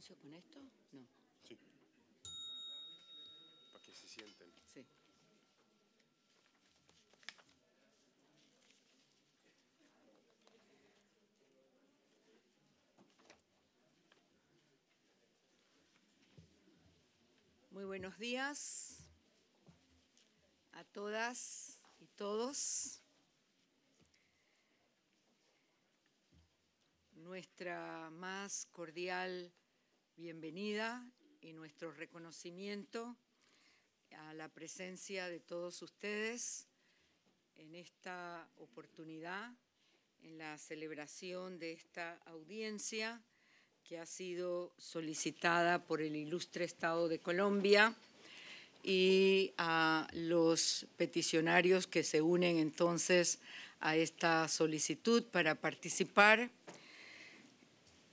silencio con esto? No. Sí. Para que se sienten. Sí. Muy buenos días a todas y todos. Nuestra más cordial bienvenida y nuestro reconocimiento a la presencia de todos ustedes en esta oportunidad, en la celebración de esta audiencia que ha sido solicitada por el ilustre Estado de Colombia y a los peticionarios que se unen entonces a esta solicitud para participar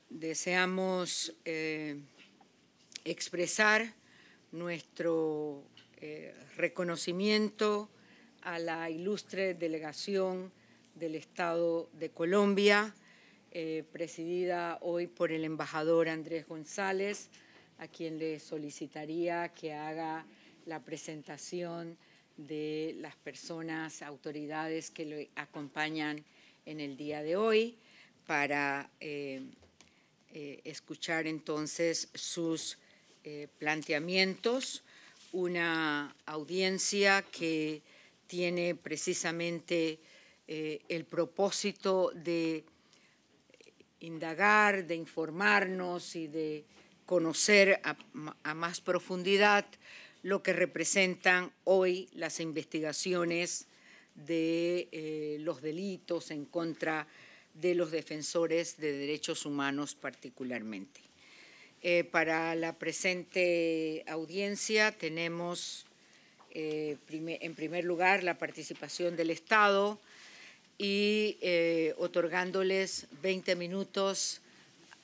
deseamos eh, expresar nuestro eh, reconocimiento a la ilustre delegación del Estado de Colombia, eh, presidida hoy por el embajador Andrés González, a quien le solicitaría que haga la presentación de las personas, autoridades que lo acompañan en el día de hoy para eh, escuchar entonces sus eh, planteamientos, una audiencia que tiene precisamente eh, el propósito de indagar, de informarnos y de conocer a, más profundidad lo que representan hoy las investigaciones de los delitos en contra de de los defensores de derechos humanos particularmente. Eh, para la presente audiencia tenemos eh, en primer lugar la participación del Estado y eh, otorgándoles 20 minutos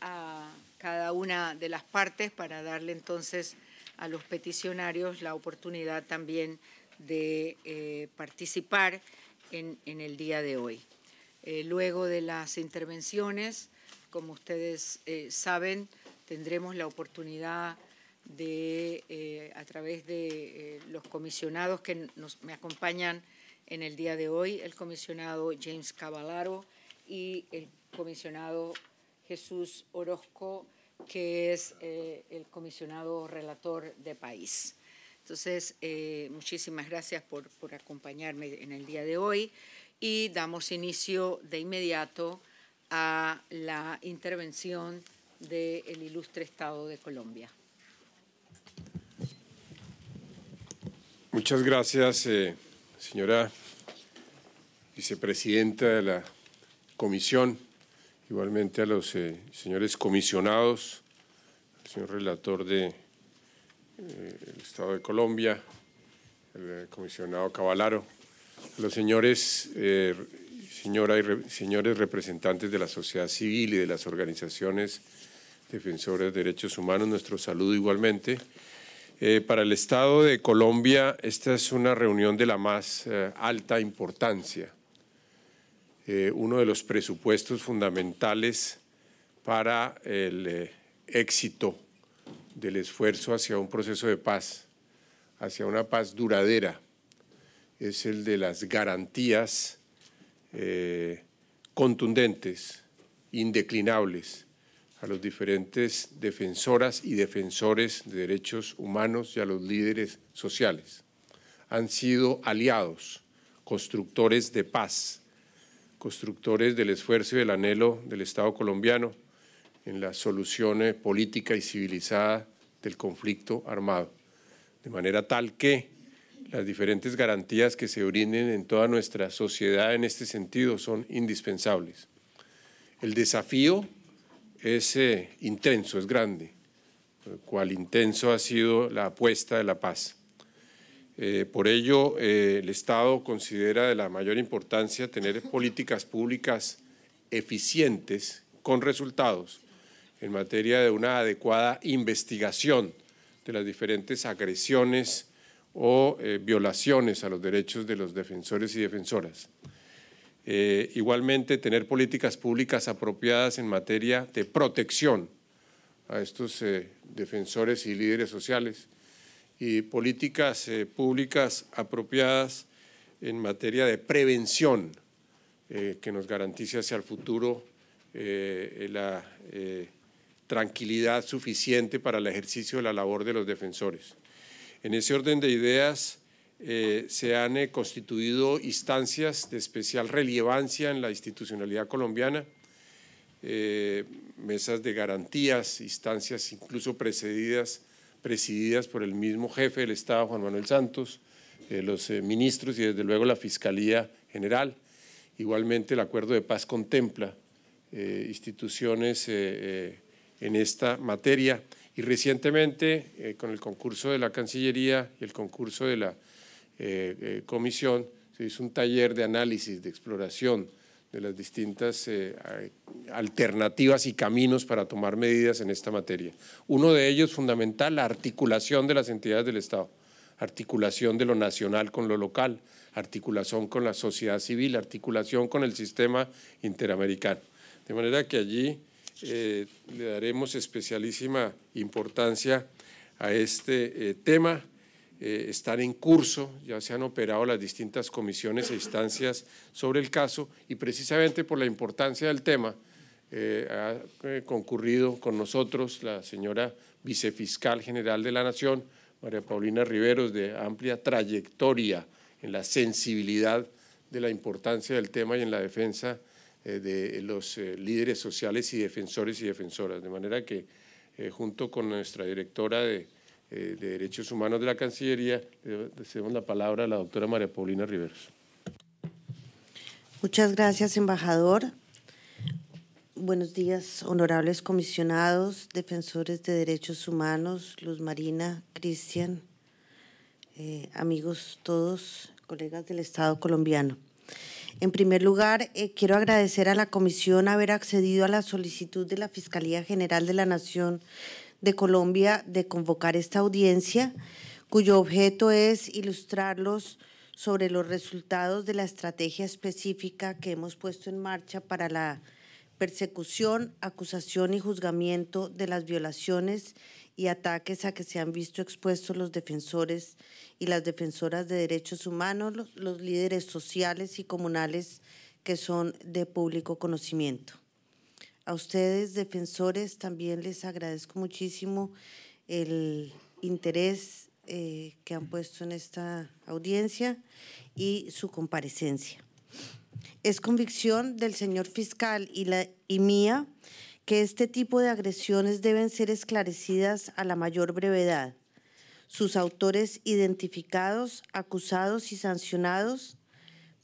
a cada una de las partes para darle entonces a los peticionarios la oportunidad también de participar en el día de hoy. Eh, luego de las intervenciones, como ustedes eh, saben, tendremos la oportunidad de, eh, a través de los comisionados que me acompañan en el día de hoy, el comisionado James Cavallaro y el comisionado Jesús Orozco, que es el comisionado relator de país. Entonces, muchísimas gracias por acompañarme en el día de hoy y damos inicio de inmediato a la intervención del ilustre Estado de Colombia. Muchas gracias, eh, señora vicepresidenta de la comisión, igualmente a los eh, señores comisionados, al señor relator del de, eh, Estado de Colombia, el comisionado Cavalaro, los señores, eh, y señores representantes de la sociedad civil y de las organizaciones defensoras de derechos humanos, nuestro saludo igualmente. Eh, para el Estado de Colombia, esta es una reunión de la más eh, alta importancia. Eh, uno de los presupuestos fundamentales para el éxito del esfuerzo hacia un proceso de paz, hacia una paz duradera es el de las garantías eh, contundentes, indeclinables a los diferentes defensoras y defensores de derechos humanos y a los líderes sociales. Han sido aliados, constructores de paz, constructores del esfuerzo y del anhelo del Estado colombiano en la solución eh, política y civilizada del conflicto armado, de manera tal que las diferentes garantías que se brinden en toda nuestra sociedad en este sentido son indispensables. El desafío es eh, intenso, es grande, cual intenso ha sido la apuesta de la paz. Eh, por ello, eh, el Estado considera de la mayor importancia tener políticas públicas eficientes con resultados en materia de una adecuada investigación de las diferentes agresiones o eh, violaciones a los derechos de los defensores y defensoras. Eh, igualmente, tener políticas públicas apropiadas en materia de protección a estos eh, defensores y líderes sociales y políticas públicas apropiadas en materia de prevención que nos garantice hacia el futuro la tranquilidad suficiente para el ejercicio de la labor de los defensores. En ese orden de ideas, eh, se han eh, constituido instancias de especial relevancia en la institucionalidad colombiana, eh, mesas de garantías, instancias incluso precedidas, presididas por el mismo jefe del Estado, Juan Manuel Santos, los ministros y desde luego la Fiscalía General. Igualmente el acuerdo de paz contempla instituciones en esta materia. Y recientemente, eh, con el concurso de la Cancillería y el concurso de la eh, eh, Comisión, se hizo un taller de análisis, de exploración de las distintas alternativas y caminos para tomar medidas en esta materia. Uno de ellos fundamental, la articulación de las entidades del Estado articulación de lo nacional con lo local, articulación con la sociedad civil, articulación con el sistema interamericano. De manera que allí eh, le daremos especialísima importancia a este eh, tema. Eh, están en curso, ya se han operado las distintas comisiones e instancias sobre el caso y precisamente por la importancia del tema ha concurrido con nosotros la señora vicefiscal general de la Nación, María Paulina Riveros, de amplia trayectoria en la sensibilidad de la importancia del tema y en la defensa eh, de los eh, líderes sociales y defensores y defensoras. De manera que, eh, junto con nuestra directora de, Derechos Humanos de la Cancillería, le cedemos la palabra a la doctora María Paulina Riveros. Muchas gracias, embajador. Buenos días, honorables comisionados, defensores de derechos humanos, Luz Marina, Cristian, amigos todos, colegas del Estado colombiano. En primer lugar, eh, quiero agradecer a la Comisión haber accedido a la solicitud de la Fiscalía General de la Nación de Colombia de convocar esta audiencia, cuyo objeto es ilustrarlos sobre los resultados de la estrategia específica que hemos puesto en marcha para la persecución, acusación y juzgamiento de las violaciones y ataques a que se han visto expuestos los defensores y las defensoras de derechos humanos, los, líderes sociales y comunales que son de público conocimiento. A ustedes, defensores, también les agradezco muchísimo el interés eh, que han puesto en esta audiencia y su comparecencia. Es convicción del señor fiscal y, la, y mía que este tipo de agresiones deben ser esclarecidas a la mayor brevedad, sus autores identificados, acusados y sancionados,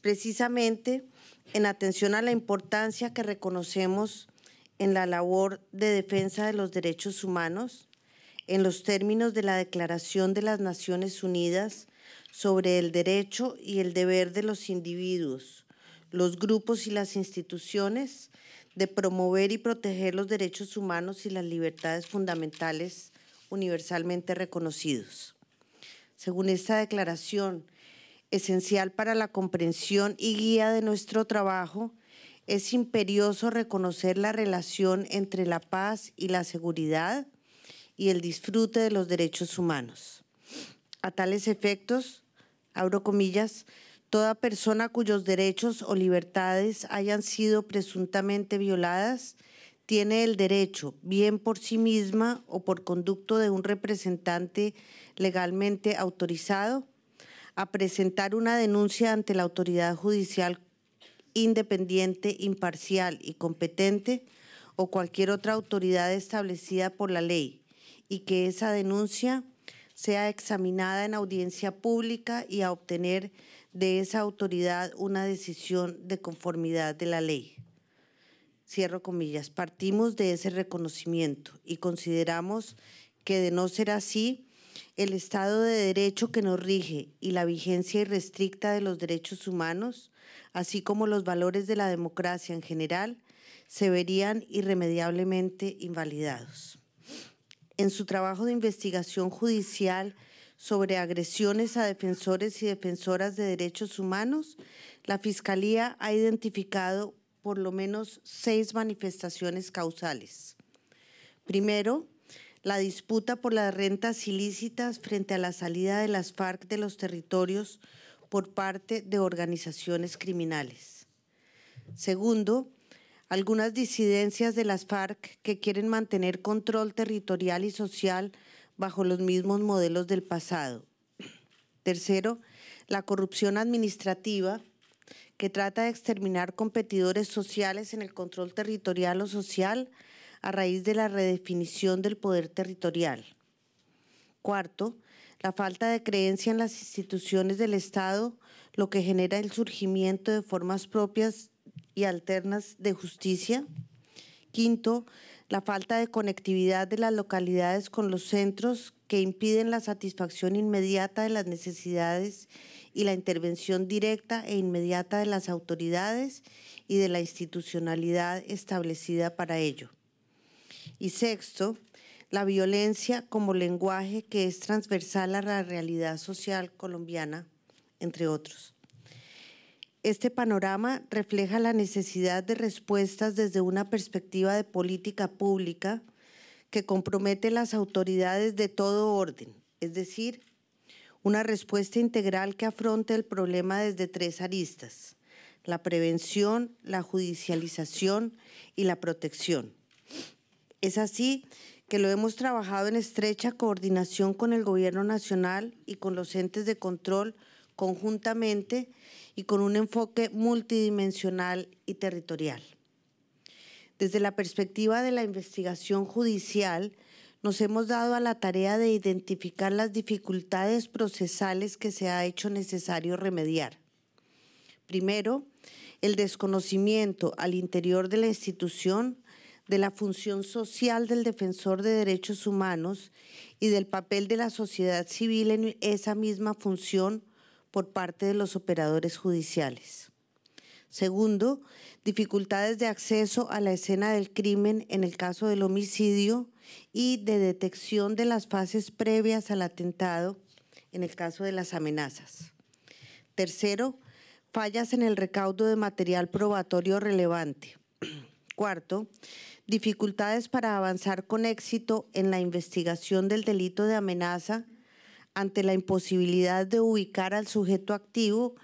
precisamente en atención a la importancia que reconocemos en la labor de defensa de los derechos humanos, en los términos de la Declaración de las Naciones Unidas sobre el derecho y el deber de los individuos, los grupos y las instituciones, de promover y proteger los derechos humanos y las libertades fundamentales universalmente reconocidos. Según esta declaración, esencial para la comprensión y guía de nuestro trabajo, es imperioso reconocer la relación entre la paz y la seguridad y el disfrute de los derechos humanos. A tales efectos, abro comillas, Toda persona cuyos derechos o libertades hayan sido presuntamente violadas tiene el derecho, bien por sí misma o por conducto de un representante legalmente autorizado, a presentar una denuncia ante la autoridad judicial independiente, imparcial y competente o cualquier otra autoridad establecida por la ley y que esa denuncia sea examinada en audiencia pública y a obtener de esa autoridad una decisión de conformidad de la ley. Cierro comillas. Partimos de ese reconocimiento y consideramos que de no ser así, el Estado de Derecho que nos rige y la vigencia irrestricta de los derechos humanos, así como los valores de la democracia en general, se verían irremediablemente invalidados. En su trabajo de investigación judicial, sobre agresiones a defensores y defensoras de derechos humanos, la Fiscalía ha identificado por lo menos seis manifestaciones causales. Primero, la disputa por las rentas ilícitas frente a la salida de las FARC de los territorios por parte de organizaciones criminales. Segundo, algunas disidencias de las FARC que quieren mantener control territorial y social bajo los mismos modelos del pasado. Tercero, la corrupción administrativa, que trata de exterminar competidores sociales en el control territorial o social a raíz de la redefinición del poder territorial. Cuarto, la falta de creencia en las instituciones del Estado, lo que genera el surgimiento de formas propias y alternas de justicia. Quinto, la falta de conectividad de las localidades con los centros que impiden la satisfacción inmediata de las necesidades y la intervención directa e inmediata de las autoridades y de la institucionalidad establecida para ello. Y sexto, la violencia como lenguaje que es transversal a la realidad social colombiana, entre otros. Este panorama refleja la necesidad de respuestas desde una perspectiva de política pública que compromete las autoridades de todo orden, es decir, una respuesta integral que afronte el problema desde tres aristas, la prevención, la judicialización y la protección. Es así que lo hemos trabajado en estrecha coordinación con el Gobierno Nacional y con los entes de control conjuntamente y con un enfoque multidimensional y territorial. Desde la perspectiva de la investigación judicial, nos hemos dado a la tarea de identificar las dificultades procesales que se ha hecho necesario remediar. Primero, el desconocimiento al interior de la institución de la función social del defensor de derechos humanos y del papel de la sociedad civil en esa misma función por parte de los operadores judiciales. Segundo, dificultades de acceso a la escena del crimen en el caso del homicidio y de detección de las fases previas al atentado en el caso de las amenazas. Tercero, fallas en el recaudo de material probatorio relevante. Cuarto, dificultades para avanzar con éxito en la investigación del delito de amenaza ante la imposibilidad de ubicar al sujeto activo,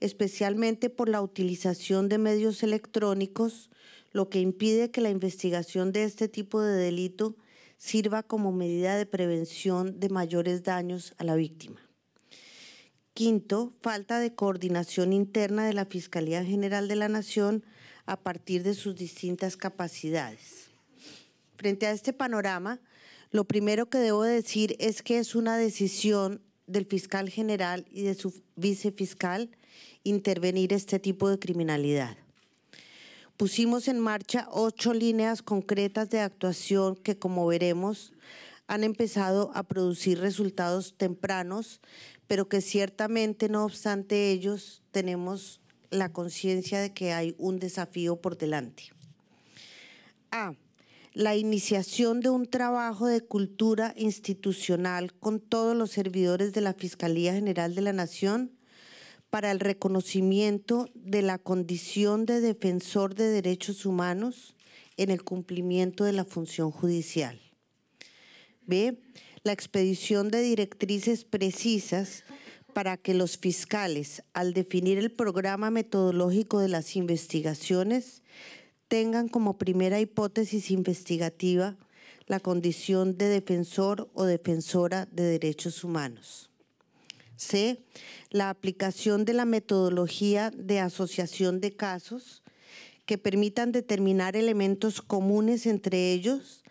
especialmente por la utilización de medios electrónicos, lo que impide que la investigación de este tipo de delito sirva como medida de prevención de mayores daños a la víctima. Quinto, falta de coordinación interna de la Fiscalía General de la Nación a partir de sus distintas capacidades. Frente a este panorama, lo primero que debo decir es que es una decisión del fiscal general y de su vicefiscal intervenir este tipo de criminalidad. Pusimos en marcha ocho líneas concretas de actuación que, como veremos, han empezado a producir resultados tempranos, pero que ciertamente, no obstante ellos, tenemos la conciencia de que hay un desafío por delante. A la iniciación de un trabajo de cultura institucional con todos los servidores de la Fiscalía General de la Nación para el reconocimiento de la condición de defensor de derechos humanos en el cumplimiento de la función judicial. B. La expedición de directrices precisas para que los fiscales, al definir el programa metodológico de las investigaciones, tengan como primera hipótesis investigativa la condición de defensor o defensora de derechos humanos. C. La aplicación de la metodología de asociación de casos que permitan determinar elementos comunes entre ellos,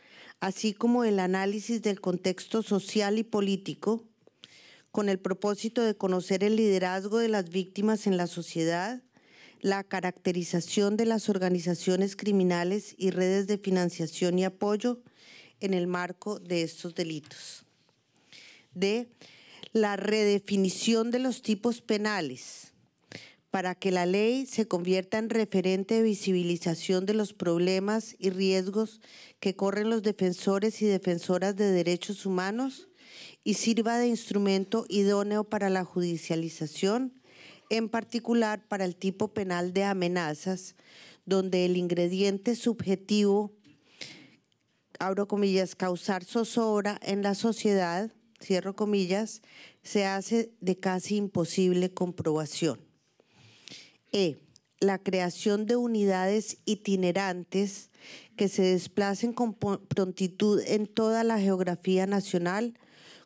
así como el análisis del contexto social y político, con el propósito de conocer el liderazgo de las víctimas en la sociedad la caracterización de las organizaciones criminales y redes de financiación y apoyo en el marco de estos delitos. D. La redefinición de los tipos penales para que la ley se convierta en referente de visibilización de los problemas y riesgos que corren los defensores y defensoras de derechos humanos y sirva de instrumento idóneo para la judicialización en particular para el tipo penal de amenazas, donde el ingrediente subjetivo, abro comillas, causar zozobra en la sociedad, cierro comillas, se hace de casi imposible comprobación. E. La creación de unidades itinerantes que se desplacen con prontitud en toda la geografía nacional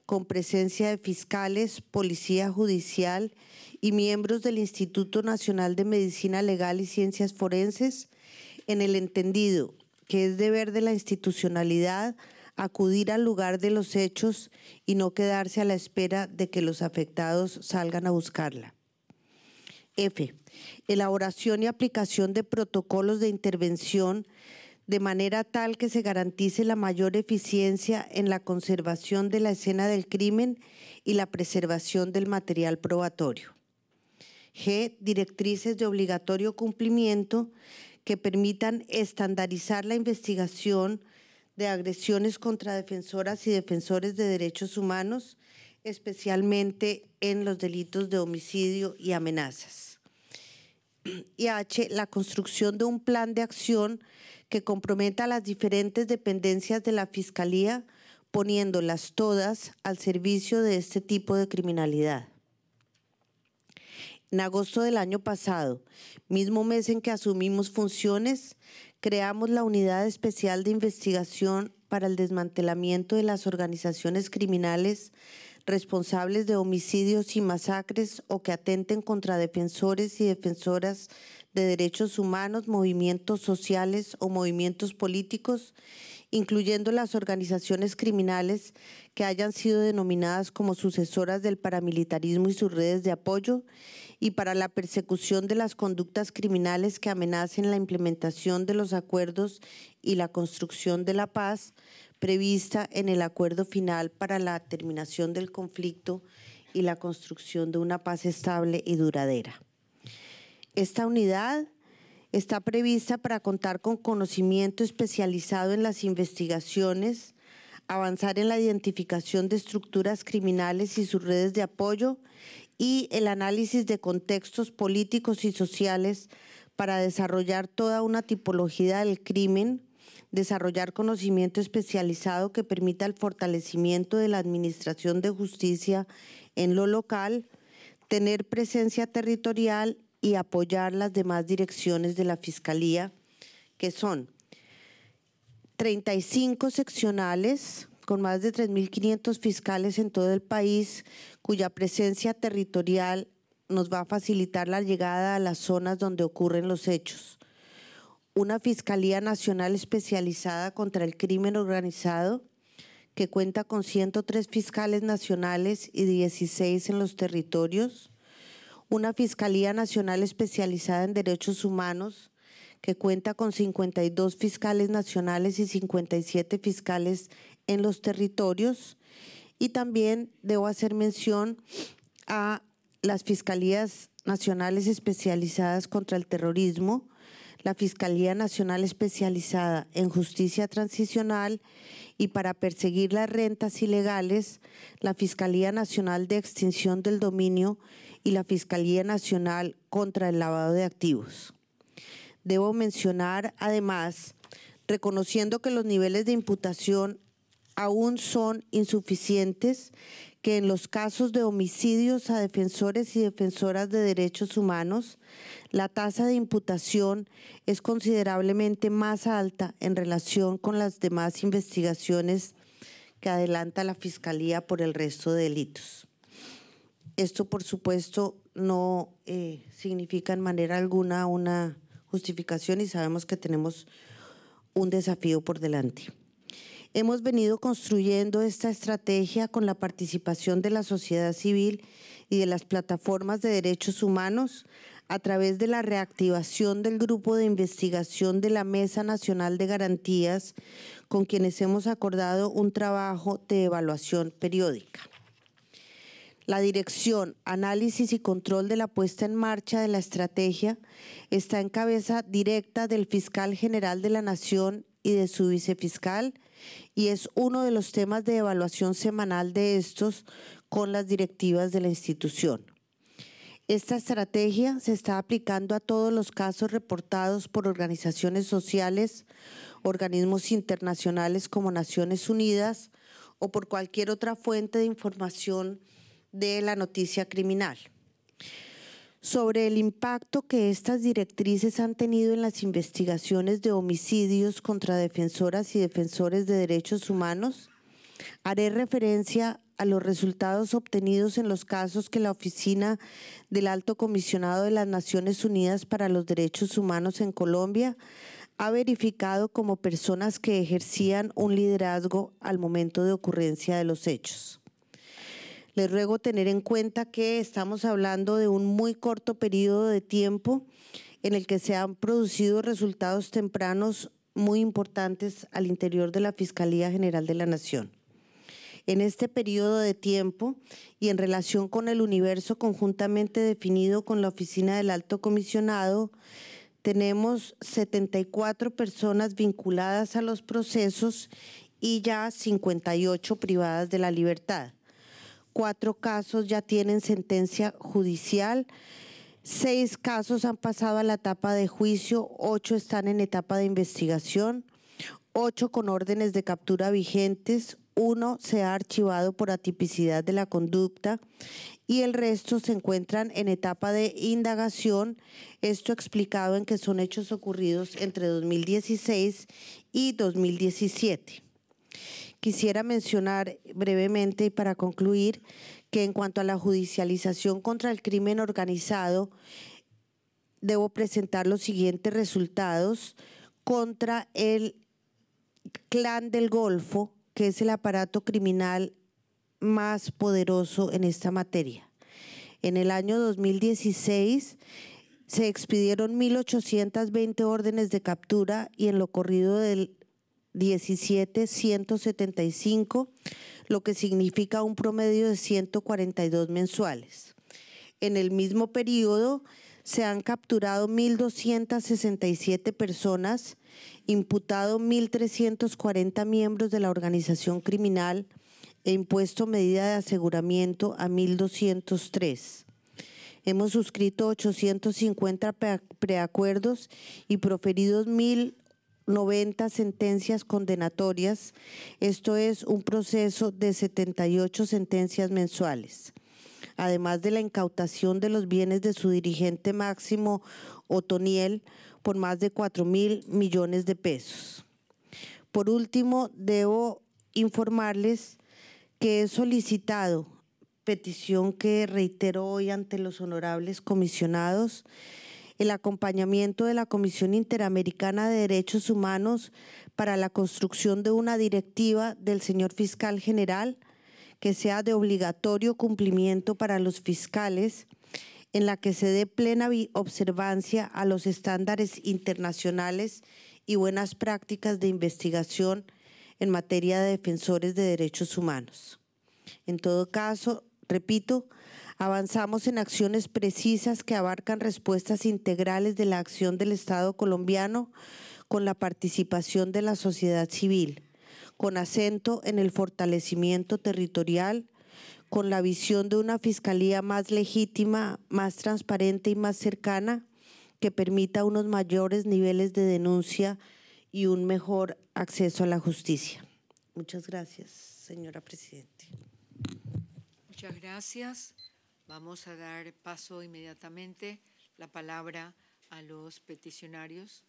con presencia de fiscales, policía judicial y miembros del Instituto Nacional de Medicina Legal y Ciencias Forenses, en el entendido que es deber de la institucionalidad acudir al lugar de los hechos y no quedarse a la espera de que los afectados salgan a buscarla. F. Elaboración y aplicación de protocolos de intervención de manera tal que se garantice la mayor eficiencia en la conservación de la escena del crimen y la preservación del material probatorio. G. Directrices de obligatorio cumplimiento que permitan estandarizar la investigación de agresiones contra defensoras y defensores de derechos humanos, especialmente en los delitos de homicidio y amenazas. Y H, la construcción de un plan de acción que comprometa a las diferentes dependencias de la Fiscalía, poniéndolas todas al servicio de este tipo de criminalidad. En agosto del año pasado, mismo mes en que asumimos funciones, creamos la Unidad Especial de Investigación para el Desmantelamiento de las Organizaciones Criminales responsables de homicidios y masacres o que atenten contra defensores y defensoras de derechos humanos, movimientos sociales o movimientos políticos, incluyendo las organizaciones criminales que hayan sido denominadas como sucesoras del paramilitarismo y sus redes de apoyo, y para la persecución de las conductas criminales que amenacen la implementación de los acuerdos y la construcción de la paz prevista en el acuerdo final para la terminación del conflicto y la construcción de una paz estable y duradera. Esta unidad está prevista para contar con conocimiento especializado en las investigaciones, avanzar en la identificación de estructuras criminales y sus redes de apoyo y el análisis de contextos políticos y sociales para desarrollar toda una tipología del crimen, desarrollar conocimiento especializado que permita el fortalecimiento de la administración de justicia en lo local, tener presencia territorial y apoyar las demás direcciones de la Fiscalía, que son 35 seccionales con más de 3.500 fiscales en todo el país, cuya presencia territorial nos va a facilitar la llegada a las zonas donde ocurren los hechos. Una Fiscalía Nacional especializada contra el crimen organizado, que cuenta con 103 fiscales nacionales y 16 en los territorios una Fiscalía Nacional especializada en derechos humanos que cuenta con 52 fiscales nacionales y 57 fiscales en los territorios. Y también debo hacer mención a las Fiscalías Nacionales especializadas contra el terrorismo, la Fiscalía Nacional especializada en justicia transicional y para perseguir las rentas ilegales, la Fiscalía Nacional de Extinción del Dominio y la Fiscalía Nacional contra el Lavado de Activos. Debo mencionar además, reconociendo que los niveles de imputación aún son insuficientes, que en los casos de homicidios a defensores y defensoras de derechos humanos, la tasa de imputación es considerablemente más alta en relación con las demás investigaciones que adelanta la Fiscalía por el resto de delitos. Esto, por supuesto, no eh, significa en manera alguna una justificación y sabemos que tenemos un desafío por delante. Hemos venido construyendo esta estrategia con la participación de la sociedad civil y de las plataformas de derechos humanos a través de la reactivación del grupo de investigación de la Mesa Nacional de Garantías, con quienes hemos acordado un trabajo de evaluación periódica. La dirección, análisis y control de la puesta en marcha de la estrategia está en cabeza directa del fiscal general de la Nación y de su vicefiscal y es uno de los temas de evaluación semanal de estos con las directivas de la institución. Esta estrategia se está aplicando a todos los casos reportados por organizaciones sociales, organismos internacionales como Naciones Unidas o por cualquier otra fuente de información de la noticia criminal. Sobre el impacto que estas directrices han tenido en las investigaciones de homicidios contra defensoras y defensores de derechos humanos, haré referencia a los resultados obtenidos en los casos que la Oficina del Alto Comisionado de las Naciones Unidas para los Derechos Humanos en Colombia ha verificado como personas que ejercían un liderazgo al momento de ocurrencia de los hechos le ruego tener en cuenta que estamos hablando de un muy corto periodo de tiempo en el que se han producido resultados tempranos muy importantes al interior de la Fiscalía General de la Nación. En este periodo de tiempo y en relación con el universo conjuntamente definido con la Oficina del Alto Comisionado, tenemos 74 personas vinculadas a los procesos y ya 58 privadas de la libertad cuatro casos ya tienen sentencia judicial, seis casos han pasado a la etapa de juicio, ocho están en etapa de investigación, ocho con órdenes de captura vigentes, uno se ha archivado por atipicidad de la conducta y el resto se encuentran en etapa de indagación, esto explicado en que son hechos ocurridos entre 2016 y 2017. Quisiera mencionar brevemente y para concluir que en cuanto a la judicialización contra el crimen organizado, debo presentar los siguientes resultados contra el clan del Golfo, que es el aparato criminal más poderoso en esta materia. En el año 2016 se expidieron 1.820 órdenes de captura y en lo corrido del 17 lo que significa un promedio de 142 mensuales. En el mismo periodo se han capturado 1.267 personas, imputado 1.340 miembros de la organización criminal e impuesto medida de aseguramiento a 1.203. Hemos suscrito 850 preacuerdos y proferidos 1.000 90 sentencias condenatorias, esto es un proceso de 78 sentencias mensuales, además de la incautación de los bienes de su dirigente máximo Otoniel por más de 4 mil millones de pesos. Por último, debo informarles que he solicitado petición que reitero hoy ante los honorables comisionados el acompañamiento de la Comisión Interamericana de Derechos Humanos para la construcción de una directiva del señor fiscal general que sea de obligatorio cumplimiento para los fiscales, en la que se dé plena observancia a los estándares internacionales y buenas prácticas de investigación en materia de defensores de derechos humanos. En todo caso, repito, Avanzamos en acciones precisas que abarcan respuestas integrales de la acción del Estado colombiano con la participación de la sociedad civil, con acento en el fortalecimiento territorial, con la visión de una fiscalía más legítima, más transparente y más cercana, que permita unos mayores niveles de denuncia y un mejor acceso a la justicia. Muchas gracias, señora Presidente. Muchas gracias. Vamos a dar paso inmediatamente la palabra a los peticionarios.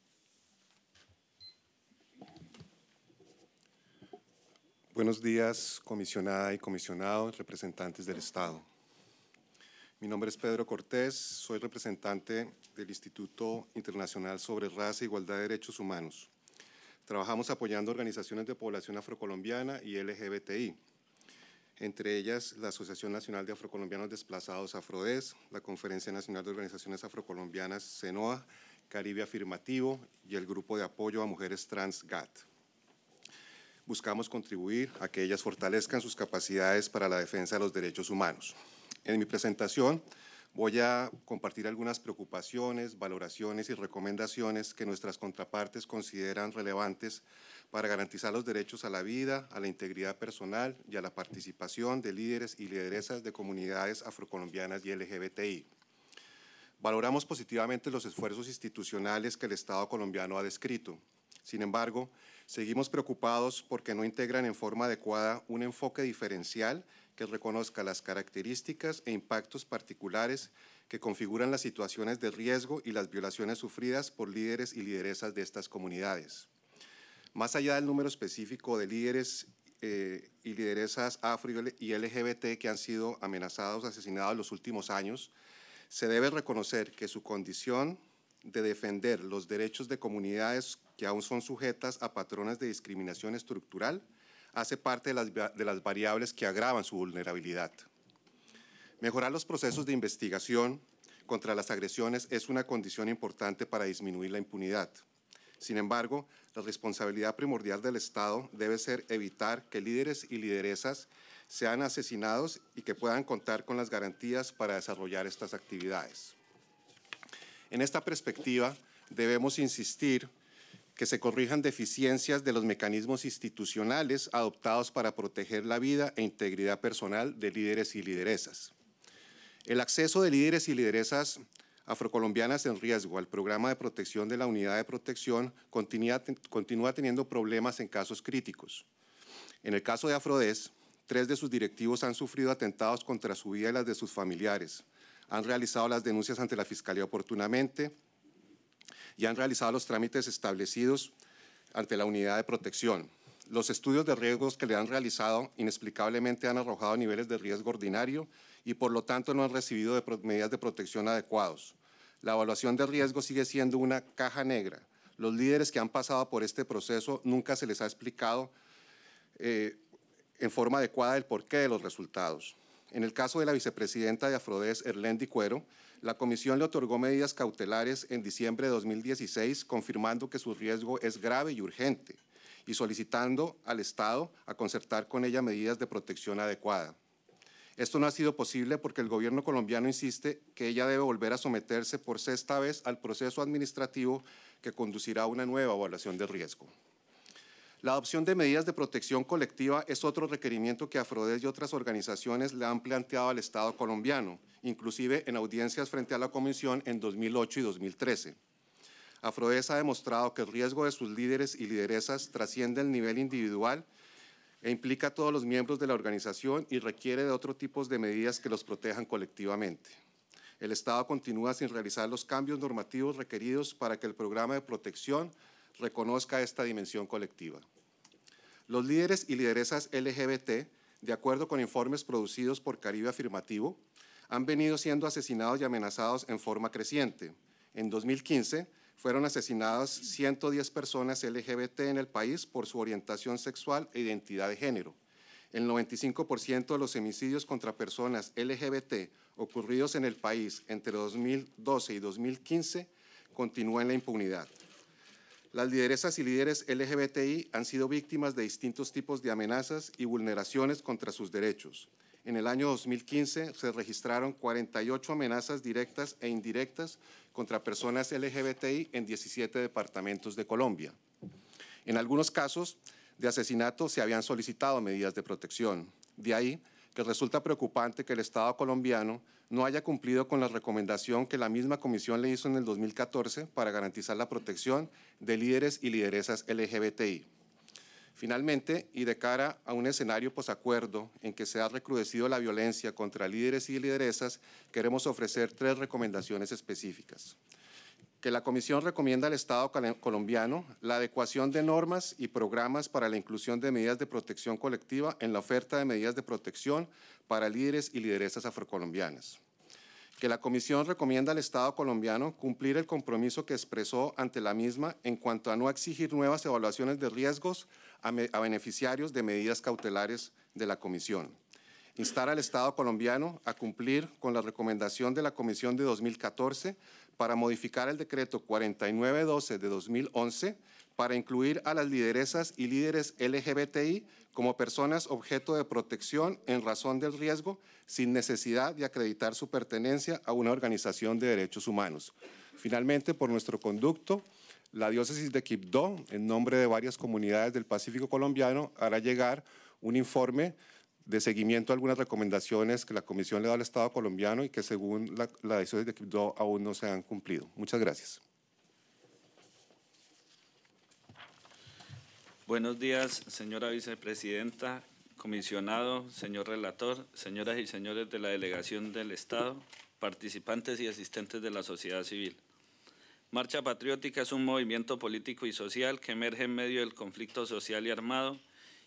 Buenos días, comisionada y comisionados, representantes del Estado. Mi nombre es Pedro Cortés, soy representante del Instituto Internacional sobre Raza, e Igualdad de Derechos Humanos. Trabajamos apoyando organizaciones de población afrocolombiana y LGBTI entre ellas la Asociación Nacional de Afrocolombianos Desplazados, AFRODES, la Conferencia Nacional de Organizaciones Afrocolombianas, CENOA, Caribe Afirmativo y el Grupo de Apoyo a Mujeres Trans, GAT. Buscamos contribuir a que ellas fortalezcan sus capacidades para la defensa de los derechos humanos. En mi presentación, Voy a compartir algunas preocupaciones, valoraciones y recomendaciones que nuestras contrapartes consideran relevantes para garantizar los derechos a la vida, a la integridad personal y a la participación de líderes y lideresas de comunidades afrocolombianas y LGBTI. Valoramos positivamente los esfuerzos institucionales que el Estado colombiano ha descrito. Sin embargo, seguimos preocupados porque no integran en forma adecuada un enfoque diferencial que reconozca las características e impactos particulares que configuran las situaciones de riesgo y las violaciones sufridas por líderes y lideresas de estas comunidades. Más allá del número específico de líderes eh, y lideresas afro y LGBT que han sido amenazados, o asesinados en los últimos años, se debe reconocer que su condición de defender los derechos de comunidades que aún son sujetas a patrones de discriminación estructural hace parte de las, variables que agravan su vulnerabilidad. Mejorar los procesos de investigación contra las agresiones es una condición importante para disminuir la impunidad. Sin embargo, la responsabilidad primordial del Estado debe ser evitar que líderes y lideresas sean asesinados y que puedan contar con las garantías para desarrollar estas actividades. En esta perspectiva, debemos insistir que se corrijan deficiencias de los mecanismos institucionales adoptados para proteger la vida e integridad personal de líderes y lideresas. El acceso de líderes y lideresas afrocolombianas en riesgo al programa de protección de la unidad de protección continúa, teniendo problemas en casos críticos. En el caso de Afrodes, tres de sus directivos han sufrido atentados contra su vida y las de sus familiares. Han realizado las denuncias ante la Fiscalía oportunamente, y han realizado los trámites establecidos ante la unidad de protección. Los estudios de riesgos que le han realizado inexplicablemente han arrojado niveles de riesgo ordinario y por lo tanto no han recibido medidas de protección adecuados. La evaluación de riesgo sigue siendo una caja negra. Los líderes que han pasado por este proceso nunca se les ha explicado eh, en forma adecuada el porqué de los resultados. En el caso de la vicepresidenta de Afrodes, Erlendi Cuero, la comisión le otorgó medidas cautelares en diciembre de 2016, confirmando que su riesgo es grave y urgente y solicitando al Estado a concertar con ella medidas de protección adecuada. Esto no ha sido posible porque el gobierno colombiano insiste que ella debe volver a someterse por sexta vez al proceso administrativo que conducirá a una nueva evaluación de riesgo. La adopción de medidas de protección colectiva es otro requerimiento que Afrodes y otras organizaciones le han planteado al Estado colombiano, inclusive en audiencias frente a la Comisión en 2008 y 2013. Afrodes ha demostrado que el riesgo de sus líderes y lideresas trasciende el nivel individual e implica a todos los miembros de la organización y requiere de otro tipo de medidas que los protejan colectivamente. El Estado continúa sin realizar los cambios normativos requeridos para que el programa de protección reconozca esta dimensión colectiva. Los líderes y lideresas LGBT, de acuerdo con informes producidos por Caribe Afirmativo, han venido siendo asesinados y amenazados en forma creciente. En 2015 fueron asesinadas 110 personas LGBT en el país por su orientación sexual e identidad de género. El 95% de los homicidios contra personas LGBT ocurridos en el país entre 2012 y 2015 continúa en la impunidad. Las lideresas y líderes LGBTI han sido víctimas de distintos tipos de amenazas y vulneraciones contra sus derechos. En el año 2015 se registraron 48 amenazas directas e indirectas contra personas LGBTI en 17 departamentos de Colombia. En algunos casos de asesinato se habían solicitado medidas de protección. De ahí que resulta preocupante que el Estado colombiano no haya cumplido con la recomendación que la misma comisión le hizo en el 2014 para garantizar la protección de líderes y lideresas LGBTI. Finalmente, y de cara a un escenario posacuerdo en que se ha recrudecido la violencia contra líderes y lideresas, queremos ofrecer tres recomendaciones específicas que la Comisión recomienda al Estado colombiano la adecuación de normas y programas para la inclusión de medidas de protección colectiva en la oferta de medidas de protección para líderes y lideresas afrocolombianas. Que la Comisión recomienda al Estado colombiano cumplir el compromiso que expresó ante la misma en cuanto a no exigir nuevas evaluaciones de riesgos a, beneficiarios de medidas cautelares de la Comisión instar al Estado colombiano a cumplir con la recomendación de la Comisión de 2014 para modificar el decreto 4912 de 2011 para incluir a las lideresas y líderes LGBTI como personas objeto de protección en razón del riesgo sin necesidad de acreditar su pertenencia a una organización de derechos humanos. Finalmente, por nuestro conducto, la diócesis de Quibdó, en nombre de varias comunidades del Pacífico colombiano, hará llegar un informe de seguimiento a algunas recomendaciones que la Comisión le da al Estado colombiano y que según la, la decisión de Quibdó aún no se han cumplido. Muchas gracias. Buenos días, señora vicepresidenta, comisionado, señor relator, señoras y señores de la delegación del Estado, participantes y asistentes de la sociedad civil. Marcha Patriótica es un movimiento político y social que emerge en medio del conflicto social y armado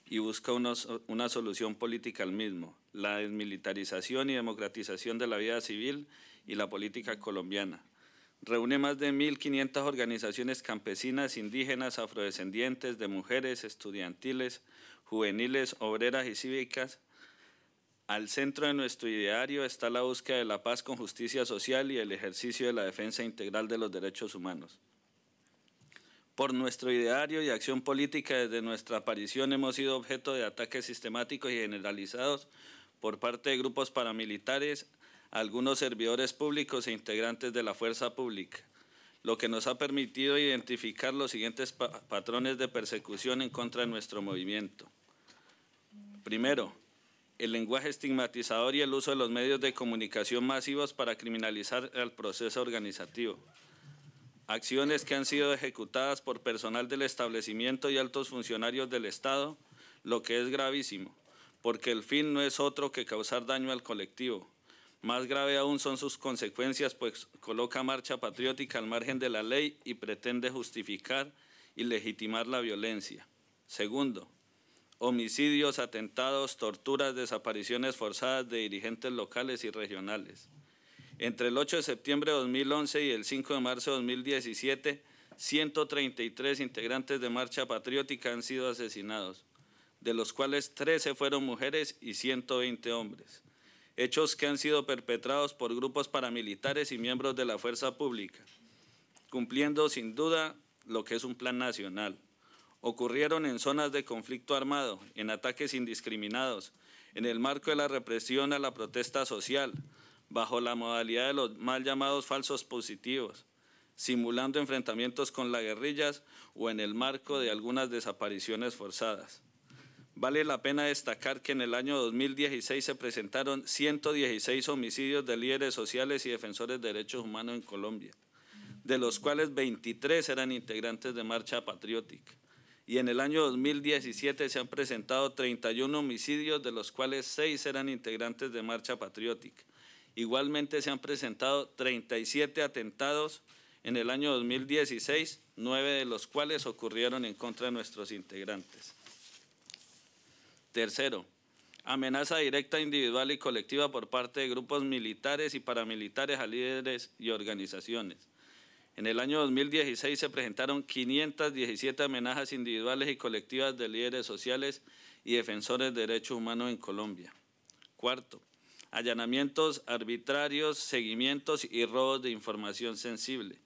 y busca una, una solución política al mismo, la desmilitarización y democratización de la vida civil y la política colombiana. Reúne más de 1.500 organizaciones campesinas, indígenas, afrodescendientes, de mujeres, estudiantiles, juveniles, obreras y cívicas. Al centro de nuestro ideario está la búsqueda de la paz con justicia social y el ejercicio de la defensa integral de los derechos humanos. Por nuestro ideario y acción política desde nuestra aparición hemos sido objeto de ataques sistemáticos y generalizados por parte de grupos paramilitares, algunos servidores públicos e integrantes de la fuerza pública, lo que nos ha permitido identificar los siguientes patrones de persecución en contra de nuestro movimiento. Primero, el lenguaje estigmatizador y el uso de los medios de comunicación masivos para criminalizar el proceso organizativo acciones que han sido ejecutadas por personal del establecimiento y altos funcionarios del Estado, lo que es gravísimo, porque el fin no es otro que causar daño al colectivo. Más grave aún son sus consecuencias, pues coloca marcha patriótica al margen de la ley y pretende justificar y legitimar la violencia. Segundo, homicidios, atentados, torturas, desapariciones forzadas de dirigentes locales y regionales. Entre el 8 de septiembre de 2011 y el 5 de marzo de 2017, 133 integrantes de Marcha Patriótica han sido asesinados, de los cuales 13 fueron mujeres y 120 hombres, hechos que han sido perpetrados por grupos paramilitares y miembros de la fuerza pública, cumpliendo sin duda lo que es un plan nacional. Ocurrieron en zonas de conflicto armado, en ataques indiscriminados, en el marco de la represión a la protesta social, bajo la modalidad de los mal llamados falsos positivos, simulando enfrentamientos con las guerrillas o en el marco de algunas desapariciones forzadas. Vale la pena destacar que en el año 2016 se presentaron 116 homicidios de líderes sociales y defensores de derechos humanos en Colombia, de los cuales 23 eran integrantes de Marcha Patriótica. Y en el año 2017 se han presentado 31 homicidios, de los cuales 6 eran integrantes de Marcha Patriótica. Igualmente se han presentado 37 atentados en el año 2016, nueve de los cuales ocurrieron en contra de nuestros integrantes. Tercero, amenaza directa individual y colectiva por parte de grupos militares y paramilitares a líderes y organizaciones. En el año 2016 se presentaron 517 amenazas individuales y colectivas de líderes sociales y defensores de derechos humanos en Colombia. Cuarto, allanamientos arbitrarios, seguimientos y robos de información sensible.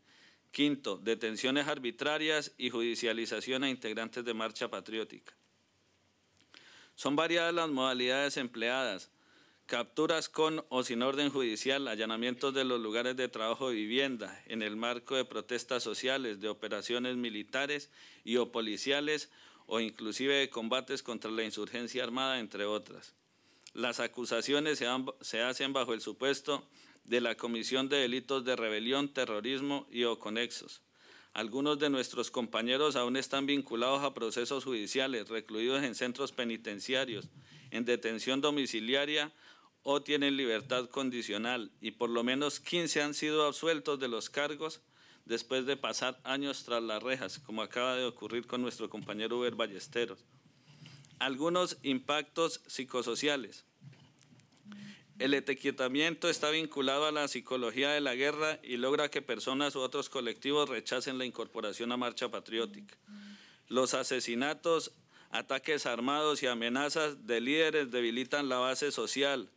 Quinto, detenciones arbitrarias y judicialización a integrantes de Marcha Patriótica. Son variadas las modalidades empleadas. Capturas con o sin orden judicial, allanamientos de los lugares de trabajo y vivienda, en el marco de protestas sociales, de operaciones militares y o policiales, o inclusive de combates contra la insurgencia armada, entre otras. Las acusaciones se, hacen bajo el supuesto de la comisión de delitos de rebelión, terrorismo y o conexos. Algunos de nuestros compañeros aún están vinculados a procesos judiciales, recluidos en centros penitenciarios, en detención domiciliaria o tienen libertad condicional y por lo menos 15 han sido absueltos de los cargos después de pasar años tras las rejas, como acaba de ocurrir con nuestro compañero Uber Ballesteros algunos impactos psicosociales. El etiquetamiento está vinculado a la psicología de la guerra y logra que personas u otros colectivos rechacen la incorporación a marcha patriótica. Los asesinatos, ataques armados y amenazas de líderes debilitan la base social,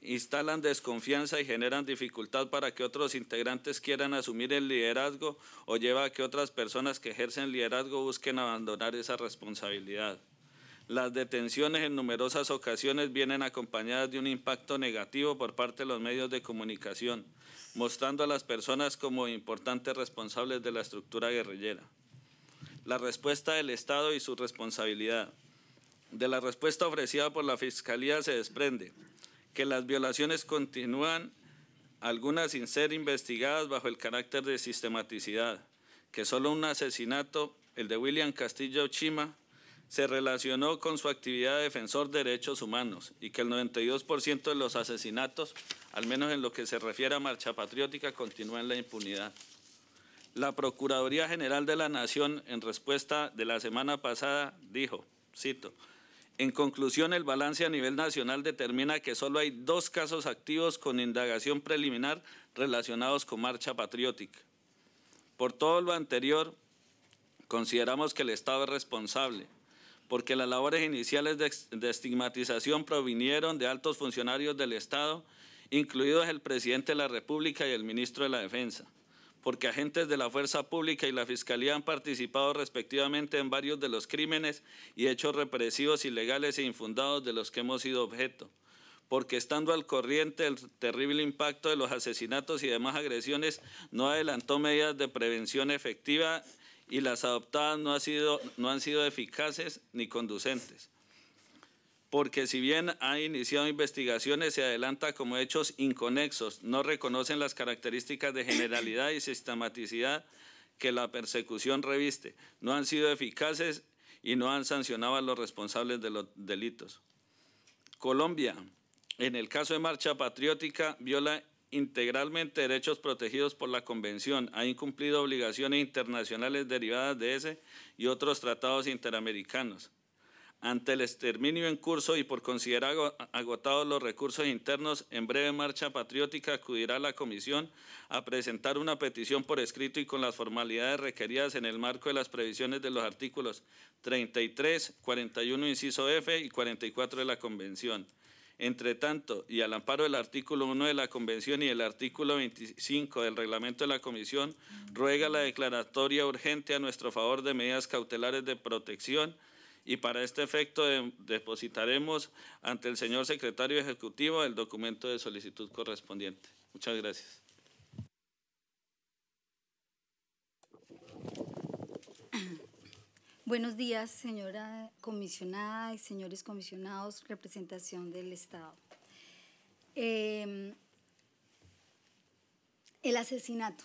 instalan desconfianza y generan dificultad para que otros integrantes quieran asumir el liderazgo o lleva a que otras personas que ejercen liderazgo busquen abandonar esa responsabilidad. Las detenciones en numerosas ocasiones vienen acompañadas de un impacto negativo por parte de los medios de comunicación, mostrando a las personas como importantes responsables de la estructura guerrillera. La respuesta del Estado y su responsabilidad. De la respuesta ofrecida por la Fiscalía se desprende que las violaciones continúan, algunas sin ser investigadas bajo el carácter de sistematicidad, que solo un asesinato, el de William Castillo Chima, se relacionó con su actividad de defensor de derechos humanos y que el 92% de los asesinatos, al menos en lo que se refiere a Marcha Patriótica, continúa en la impunidad. La Procuraduría General de la Nación, en respuesta de la semana pasada, dijo, cito, en conclusión, el balance a nivel nacional determina que solo hay dos casos activos con indagación preliminar relacionados con Marcha Patriótica. Por todo lo anterior, consideramos que el Estado es responsable porque las labores iniciales de, estigmatización provinieron de altos funcionarios del Estado, incluidos el presidente de la República y el ministro de la Defensa porque agentes de la fuerza pública y la fiscalía han participado respectivamente en varios de los crímenes y hechos represivos ilegales e infundados de los que hemos sido objeto, porque estando al corriente del terrible impacto de los asesinatos y demás agresiones, no adelantó medidas de prevención efectiva y las adoptadas no, sido, no han sido eficaces ni conducentes. Porque si bien han iniciado investigaciones, se adelanta como hechos inconexos, no reconocen las características de generalidad y sistematicidad que la persecución reviste, no han sido eficaces y no han sancionado a los responsables de los delitos. Colombia, en el caso de Marcha Patriótica, viola integralmente derechos protegidos por la Convención, ha incumplido obligaciones internacionales derivadas de ese y otros tratados interamericanos. Ante el exterminio en curso y por considerar agotados los recursos internos, en breve marcha patriótica acudirá la Comisión a presentar una petición por escrito y con las formalidades requeridas en el marco de las previsiones de los artículos 33, 41, inciso F y 44 de la Convención. Entre tanto, y al amparo del artículo 1 de la Convención y el artículo 25 del reglamento de la Comisión, ruega la declaratoria urgente a nuestro favor de medidas cautelares de protección y para este efecto depositaremos ante el señor secretario ejecutivo el documento de solicitud correspondiente. Muchas gracias. Buenos días, señora comisionada y señores comisionados, representación del Estado. Em, el asesinato,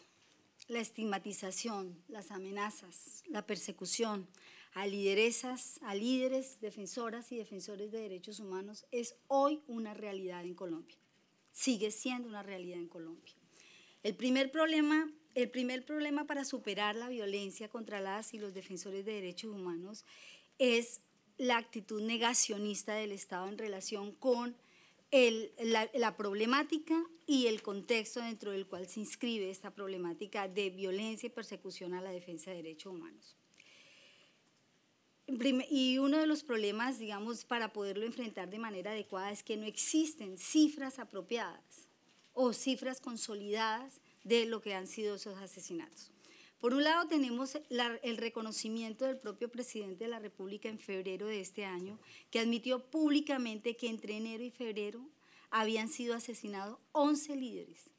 la estigmatización, las amenazas, la persecución a lideresas, a líderes, defensoras y defensores de derechos humanos es hoy una realidad en Colombia. Sigue siendo una realidad en Colombia. El primer problema el primer problema para superar la violencia contra las y los defensores de derechos humanos es la actitud negacionista del Estado en relación con la, problemática y el contexto dentro del cual se inscribe esta problemática de violencia y persecución a la defensa de derechos humanos. Y uno de los problemas, digamos, para poderlo enfrentar de manera adecuada es que no existen cifras apropiadas o cifras consolidadas de lo que han sido esos asesinatos. Por un lado tenemos el reconocimiento del propio presidente de la República en febrero de este año, que admitió públicamente que entre enero y febrero habían sido asesinados 11 líderes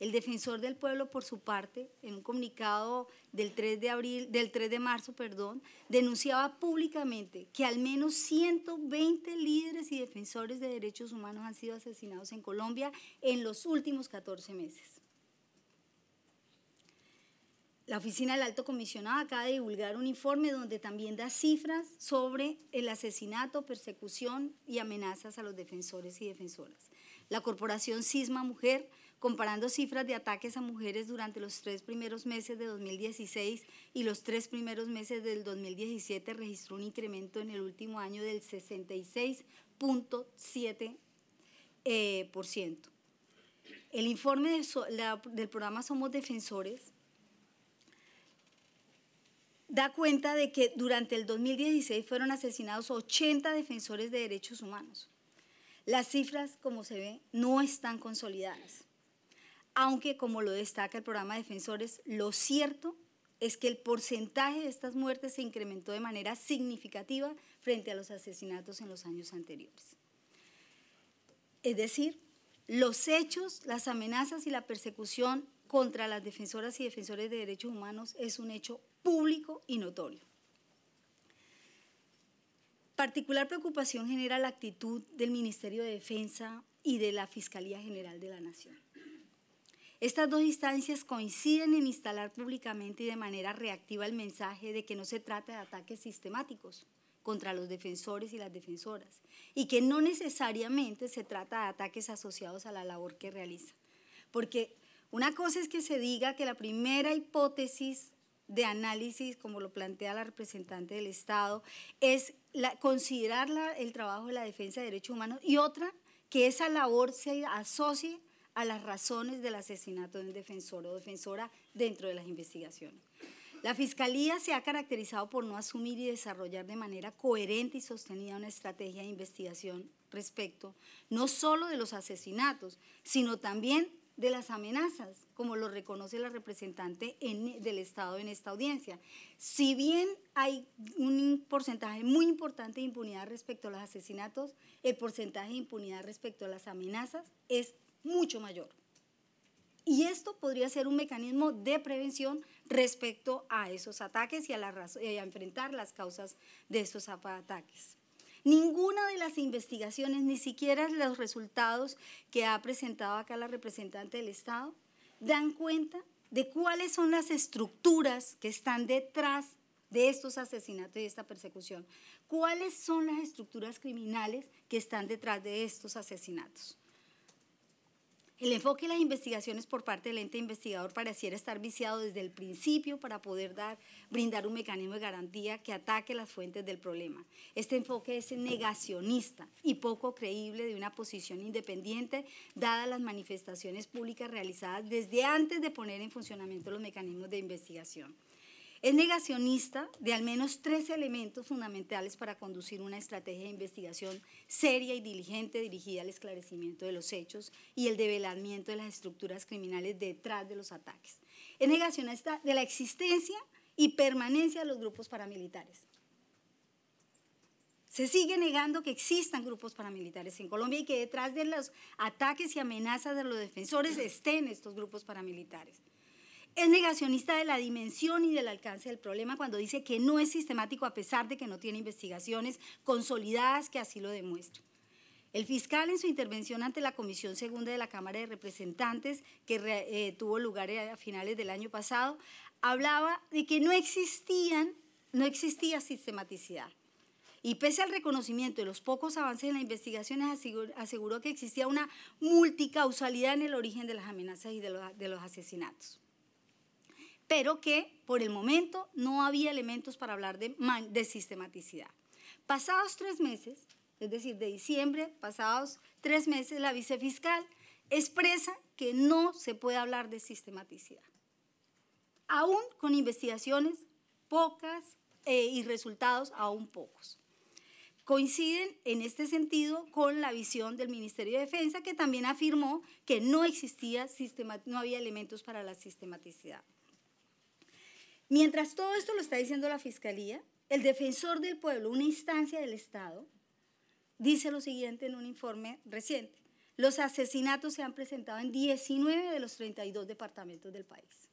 el defensor del pueblo, por su parte, en un comunicado del 3 de, abril, del 3 de marzo, perdón, denunciaba públicamente que al menos 120 líderes y defensores de derechos humanos han sido asesinados en Colombia en los últimos 14 meses. La Oficina del Alto Comisionado acaba de divulgar un informe donde también da cifras sobre el asesinato, persecución y amenazas a los defensores y defensoras. La Corporación Cisma Mujer comparando cifras de ataques a mujeres durante los tres primeros meses de 2016 y los tres primeros meses del 2017, registró un incremento en el último año del 66.7%. Eh, el informe del programa Somos Defensores da cuenta de que durante el 2016 fueron asesinados 80 defensores de derechos humanos. Las cifras, como se ve, no están consolidadas aunque como lo destaca el programa de Defensores, lo cierto es que el porcentaje de estas muertes se incrementó de manera significativa frente a los asesinatos en los años anteriores. Es decir, los hechos, las amenazas y la persecución contra las defensoras y defensores de derechos humanos es un hecho público y notorio. Particular preocupación genera la actitud del Ministerio de Defensa y de la Fiscalía General de la Nación estas dos instancias coinciden en instalar públicamente y de manera reactiva el mensaje de que no se trata de ataques sistemáticos contra los defensores y las defensoras y que no necesariamente se trata de ataques asociados a la labor que realizan. Porque una cosa es que se diga que la primera hipótesis de análisis, como lo plantea la representante del Estado, es considerar el trabajo de la defensa de derechos humanos y otra, que esa labor se asocie a las razones del asesinato de defensor o defensora dentro de las investigaciones. La Fiscalía se ha caracterizado por no asumir y desarrollar de manera coherente y sostenida una estrategia de investigación respecto no solo de los asesinatos, sino también de las amenazas, como lo reconoce la representante del Estado en esta audiencia. Si bien hay un porcentaje muy importante de impunidad respecto a los asesinatos, el porcentaje de impunidad respecto a las amenazas es mucho mayor. Y esto podría ser un mecanismo de prevención respecto a esos ataques y a, enfrentar las causas de estos ataques. Ninguna de las investigaciones, ni siquiera los resultados que ha presentado acá la representante del Estado, dan cuenta de cuáles son las estructuras que están detrás de estos asesinatos y esta persecución. ¿Cuáles son las estructuras criminales que están detrás de estos asesinatos? El enfoque de las investigaciones por parte del ente investigador pareciera estar viciado desde el principio para poder dar, brindar un mecanismo de garantía que ataque las fuentes del problema. Este enfoque es negacionista y poco creíble de una posición independiente, dadas las manifestaciones públicas realizadas desde antes de poner en funcionamiento los mecanismos de investigación. Es negacionista de al menos tres elementos fundamentales para conducir una estrategia de investigación seria y diligente dirigida al esclarecimiento de los hechos y el develamiento de las estructuras criminales detrás de los ataques. Es negacionista de la existencia y permanencia de los grupos paramilitares. Se sigue negando que existan grupos paramilitares en Colombia y que detrás de los ataques y amenazas de los defensores estén estos grupos paramilitares. Es negacionista de la dimensión y del alcance del problema cuando dice que no es sistemático a pesar de que no tiene investigaciones consolidadas que así lo demuestren. El fiscal en su intervención ante la Comisión Segunda de la Cámara de Representantes, que eh, tuvo lugar eh, a finales del año pasado, hablaba de que no existían, no existía sistematicidad. Y pese al reconocimiento de los pocos avances en las investigaciones, aseguró que existía una multicausalidad en el origen de las amenazas y de los asesinatos pero que por el momento no había elementos para hablar de, sistematicidad. Pasados tres meses, es decir, de diciembre, pasados tres meses, la vicefiscal expresa que no se puede hablar de sistematicidad. Aún con investigaciones pocas eh, y resultados aún pocos. Coinciden en este sentido con la visión del Ministerio de Defensa, que también afirmó que no existía, no había elementos para la sistematicidad. Mientras todo esto lo está diciendo la Fiscalía, el defensor del pueblo, una instancia del Estado, dice lo siguiente en un informe reciente. Los asesinatos se han presentado en 19 de los 32 departamentos del país.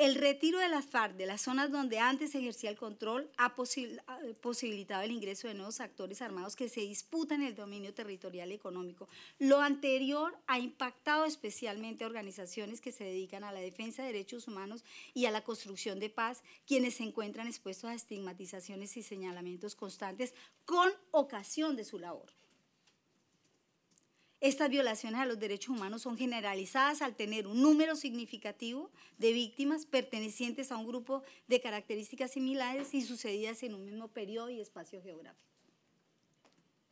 El retiro de las FARC de las zonas donde antes se ejercía el control ha eh, posibilitado el ingreso de nuevos actores armados que se disputan el dominio territorial y económico. Lo anterior ha impactado especialmente a organizaciones que se dedican a la defensa de derechos humanos y a la construcción de paz, quienes se encuentran expuestos a estigmatizaciones y señalamientos constantes con ocasión de su labor. Estas violaciones a los derechos humanos son generalizadas al tener un número significativo de víctimas pertenecientes a un grupo de características similares y sucedidas en un mismo periodo y espacio geográfico.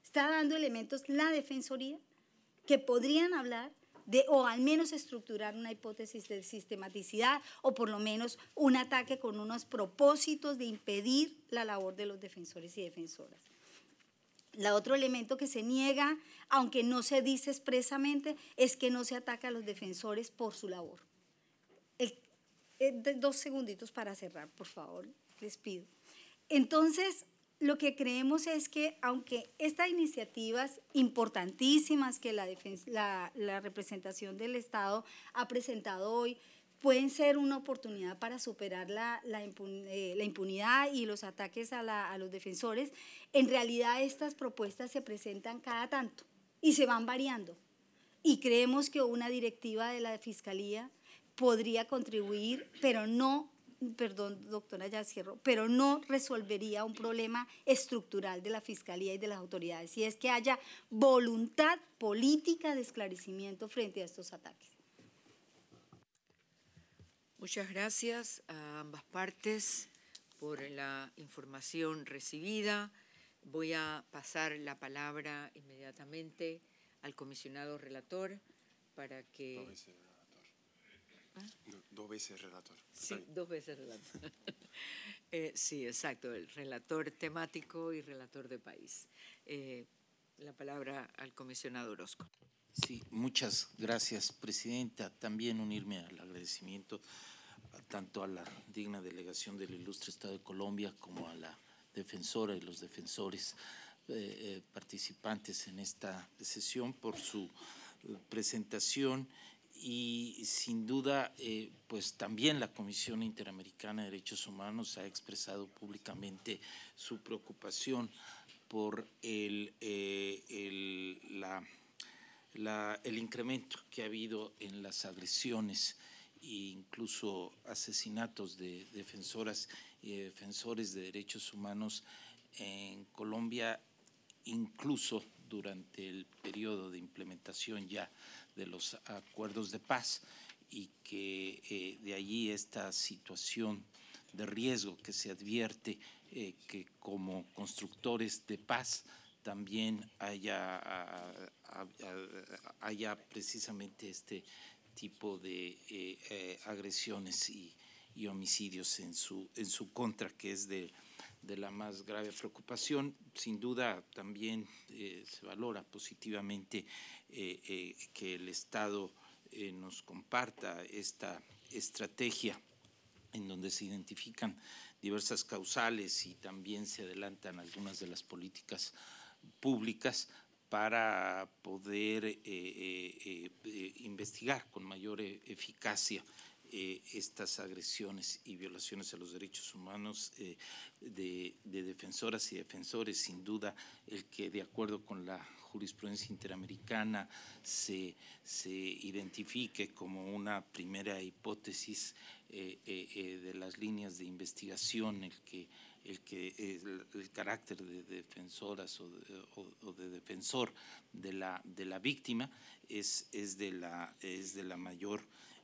Está dando elementos la Defensoría que podrían hablar de, o al menos estructurar una hipótesis de sistematicidad o por lo menos un ataque con unos propósitos de impedir la labor de los defensores y defensoras. La otro elemento que se niega, aunque no se dice expresamente, es que no se ataca a los defensores por su labor. Eh, dos segunditos para cerrar, por favor, les pido. Entonces, lo que creemos es que aunque estas iniciativas importantísimas que la representación del Estado ha presentado hoy pueden ser una oportunidad para superar la, eh, impunidad y los ataques a, a, los defensores, en realidad estas propuestas se presentan cada tanto y se van variando. Y creemos que una directiva de la Fiscalía podría contribuir, pero no, perdón doctora, ya cierro, pero no resolvería un problema estructural de la Fiscalía y de las autoridades, si es que haya voluntad política de esclarecimiento frente a estos ataques. Muchas gracias a ambas partes por la información recibida. Voy a pasar la palabra inmediatamente al comisionado relator para que... Dos veces relator. ¿Ah? dos veces relator. Sí, dos veces relator. Eh, sí, exacto, el relator temático y relator de país. Eh, la palabra al comisionado Orozco. Sí, muchas gracias, Presidenta. También unirme al agradecimiento tanto a la digna delegación del Ilustre Estado de Colombia como a la defensora y los defensores eh, eh, participantes en esta sesión por su eh, presentación y sin duda pues también la Comisión Interamericana de Derechos Humanos ha expresado públicamente su preocupación por el, la el incremento que ha habido en las agresiones e incluso asesinatos de defensoras y defensores de derechos humanos en Colombia, incluso durante el periodo de implementación ya de los acuerdos de paz y que eh, de allí esta situación de riesgo que se advierte eh, que como constructores de paz también haya ah, eh, haya precisamente este tipo de eh, eh, agresiones y, homicidios en su, en su contra, que es de, de la más grave preocupación. Sin duda también se valora positivamente que el Estado nos comparta esta estrategia en donde se identifican diversas causales y también se adelantan algunas de las políticas públicas para poder eh, eh, eh, investigar con mayor eficacia estas agresiones y violaciones a los derechos humanos de, defensoras y defensores. Sin duda, el que de acuerdo con la jurisprudencia interamericana se, se identifique como una primera hipótesis de las líneas de investigación, el que el, que, el, carácter de defensoras o de, defensor de la, de la víctima es, es, de la, es de la mayor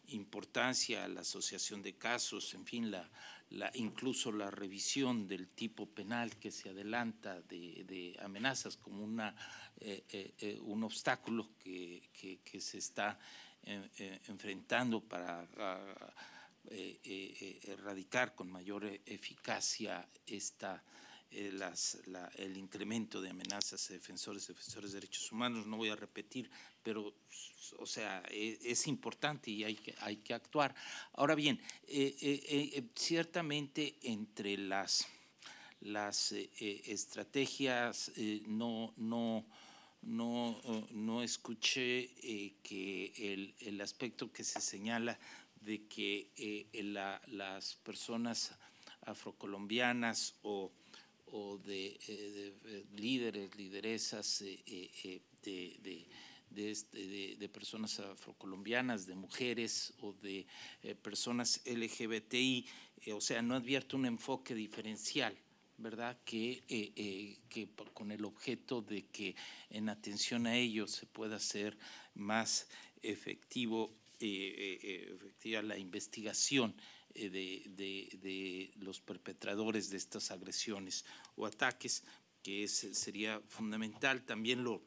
importancia, la asociación de casos, en fin, la, la, incluso la revisión del tipo penal que se adelanta de, amenazas como una, eh, eh, eh, un obstáculo que, se está enfrentando para... Eh, eh, eh, erradicar con mayor eficacia esta, el incremento de amenazas a defensores, defensores de derechos humanos, no voy a repetir, pero o sea, e, es, importante y hay que, hay que actuar. Ahora bien, ciertamente entre las, las estrategias no, no no, escuché que el, el, aspecto que se señala de que eh, las personas afrocolombianas o, o de, eh, eh, líderes, lideresas este, de, personas afrocolombianas, de mujeres o de personas LGBTI, o sea, no advierte un enfoque diferencial. ¿verdad? Que, con el objeto de que en atención a ellos se pueda ser más efectivo este, eh, eh, efectiva la investigación eh, de, de, de, los perpetradores de estas agresiones o ataques, que sería fundamental. También lo,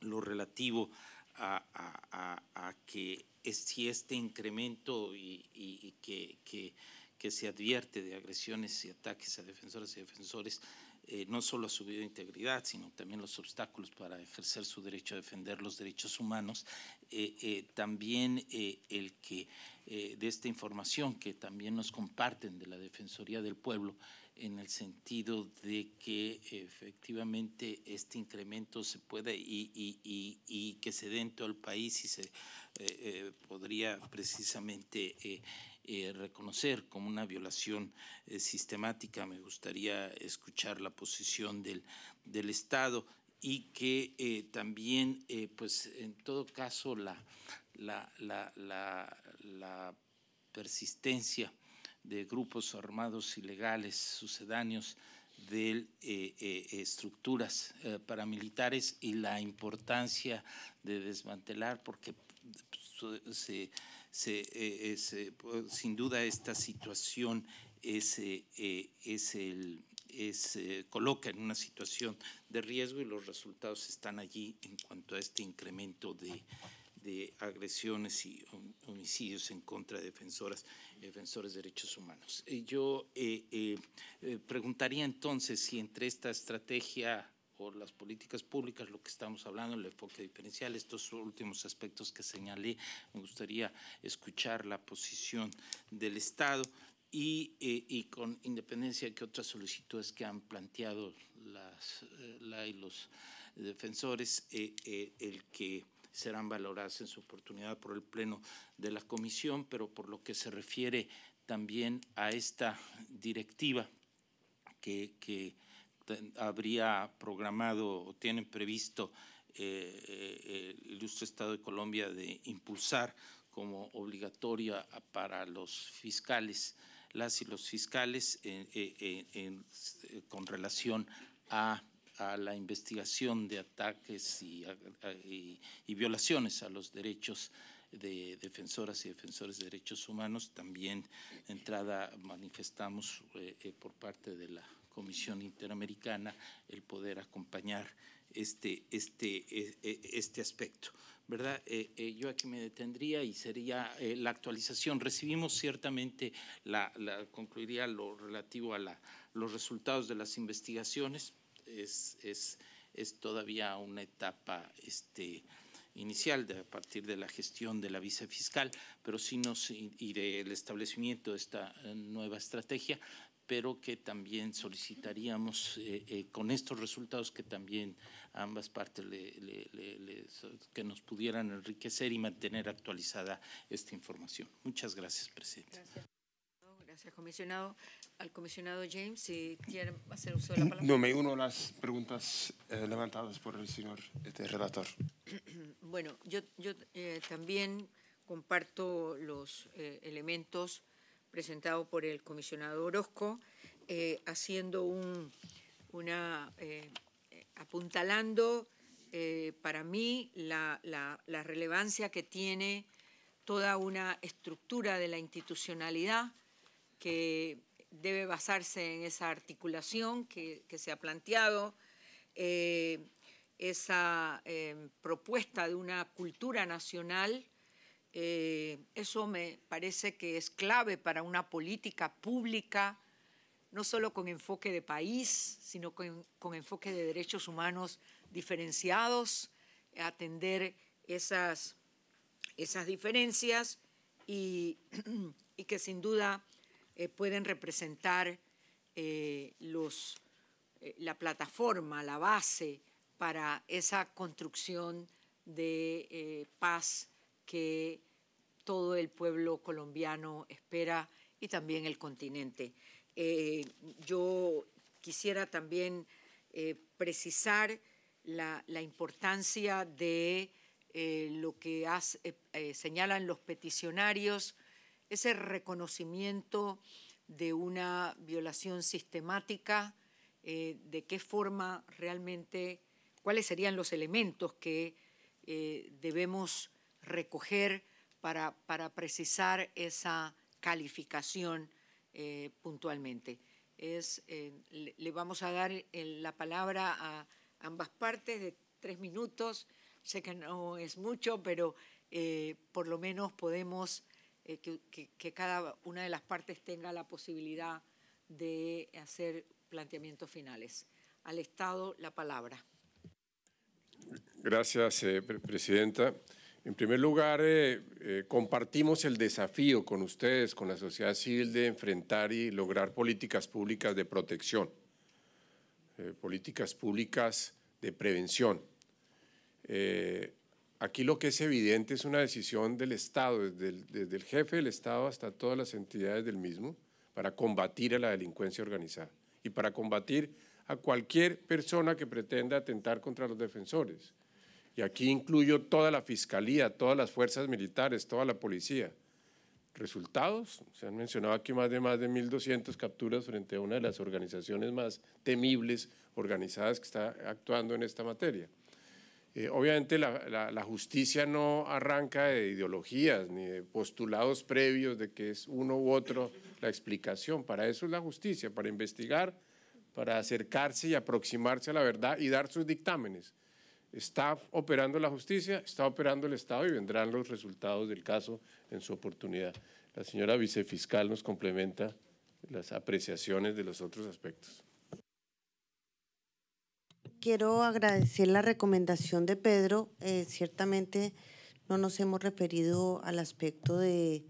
lo relativo a, a, a, que si este incremento y, y, y que, que, que, se advierte de agresiones y ataques a defensoras y defensores eh, no solo a su vida e integridad, sino también los obstáculos para ejercer su derecho a defender los derechos humanos, eh, eh, también el que de esta información que también nos comparten de la Defensoría del Pueblo, en el sentido de que efectivamente este incremento se puede y, y que se dé en todo el país y se podría precisamente eh, reconocer como una violación eh, sistemática. Me gustaría escuchar la posición del, del Estado y que eh, también, pues en todo caso, la, la, persistencia de grupos armados ilegales sucedáneos de estructuras paramilitares y la importancia de desmantelar porque pues, se eh, eh, pues, sin duda esta situación es, eh, es el, es, coloca en una situación de riesgo y los resultados están allí en cuanto a este incremento de, agresiones y homicidios en contra de defensoras defensores de derechos humanos. Yo preguntaría entonces si entre esta estrategia por las políticas públicas, lo que estamos hablando, el enfoque diferencial, estos últimos aspectos que señalé, me gustaría escuchar la posición del Estado y, eh, con independencia de que otras solicitudes que han planteado las, eh, la y los defensores, eh, el que serán valoradas en su oportunidad por el Pleno de la Comisión, pero por lo que se refiere también a esta directiva que habría programado o tienen previsto eh, eh, el ilustre Estado de Colombia de impulsar como obligatoria para los fiscales, las y los fiscales, eh, con relación a la investigación de ataques y, violaciones a los derechos de defensoras y defensores de derechos humanos. También entrada manifestamos por parte de la Comisión Interamericana el poder acompañar este, este, e, e, este aspecto. ¿verdad? Eh, eh, yo aquí me detendría y sería eh, la actualización. Recibimos ciertamente, concluiría lo relativo a la, los resultados de las investigaciones. Es, es, todavía una etapa este, inicial de, a partir de la gestión de la visa fiscal, pero sí nos, y del establecimiento de esta nueva estrategia, pero que también solicitaríamos eh, eh, con estos resultados que también ambas partes que nos pudieran enriquecer y mantener actualizada esta información. Muchas gracias, presidente. Gracias. comisionado. Al comisionado James, si quiere hacer uso de la palabra. No, me uno a las preguntas eh, levantadas por el señor este, relator. Bueno, yo, yo también comparto los elementos presentado por el comisionado Orozco, eh, haciendo una, eh, apuntalando eh, para mí la, relevancia que tiene toda una estructura de la institucionalidad que debe basarse en esa articulación que, se ha planteado, esa propuesta de una cultura nacional eh, eso me parece que es clave para una política pública, no solo con enfoque de país, sino con, enfoque de derechos humanos diferenciados, atender esas, esas diferencias y, que sin duda eh, pueden representar eh, la plataforma, la base para esa construcción de paz que todo el pueblo colombiano espera y también el continente. Eh, yo quisiera también eh, precisar la, importancia de eh, lo que señalan los peticionarios, ese reconocimiento de una violación sistemática, de qué forma realmente, cuáles serían los elementos que debemos recoger para, para precisar esa calificación eh, puntualmente. Es, eh, le, vamos a dar eh, la palabra a ambas partes de tres minutos. Sé que no es mucho, pero por lo menos podemos que, cada una de las partes tenga la posibilidad de hacer planteamientos finales. Al Estado la palabra. Gracias, Presidenta. En primer lugar, eh, eh, compartimos el desafío con ustedes, con la sociedad civil, de enfrentar y lograr políticas públicas de protección, eh, políticas públicas de prevención. aquí lo que es evidente es una decisión del Estado, desde el jefe del Estado hasta todas las entidades del mismo, para combatir a la delincuencia organizada y para combatir a cualquier persona que pretenda atentar contra los defensores y aquí incluyo toda la fiscalía, todas las fuerzas militares, toda la policía. Resultados, se han mencionado aquí más de más de 1.200 capturas frente a una de las organizaciones más temibles organizadas que está actuando en esta materia. Eh, obviamente la, justicia no arranca de ideologías ni de postulados previos de que es uno u otro la explicación. Para eso es la justicia, para investigar, para acercarse y aproximarse a la verdad y dar sus dictámenes. Está operando la justicia, está operando el Estado y vendrán los resultados del caso en su oportunidad. La señora vicefiscal nos complementa las apreciaciones de los otros aspectos. Quiero agradecer la recomendación de Pedro. Eh, ciertamente no nos hemos referido al aspecto de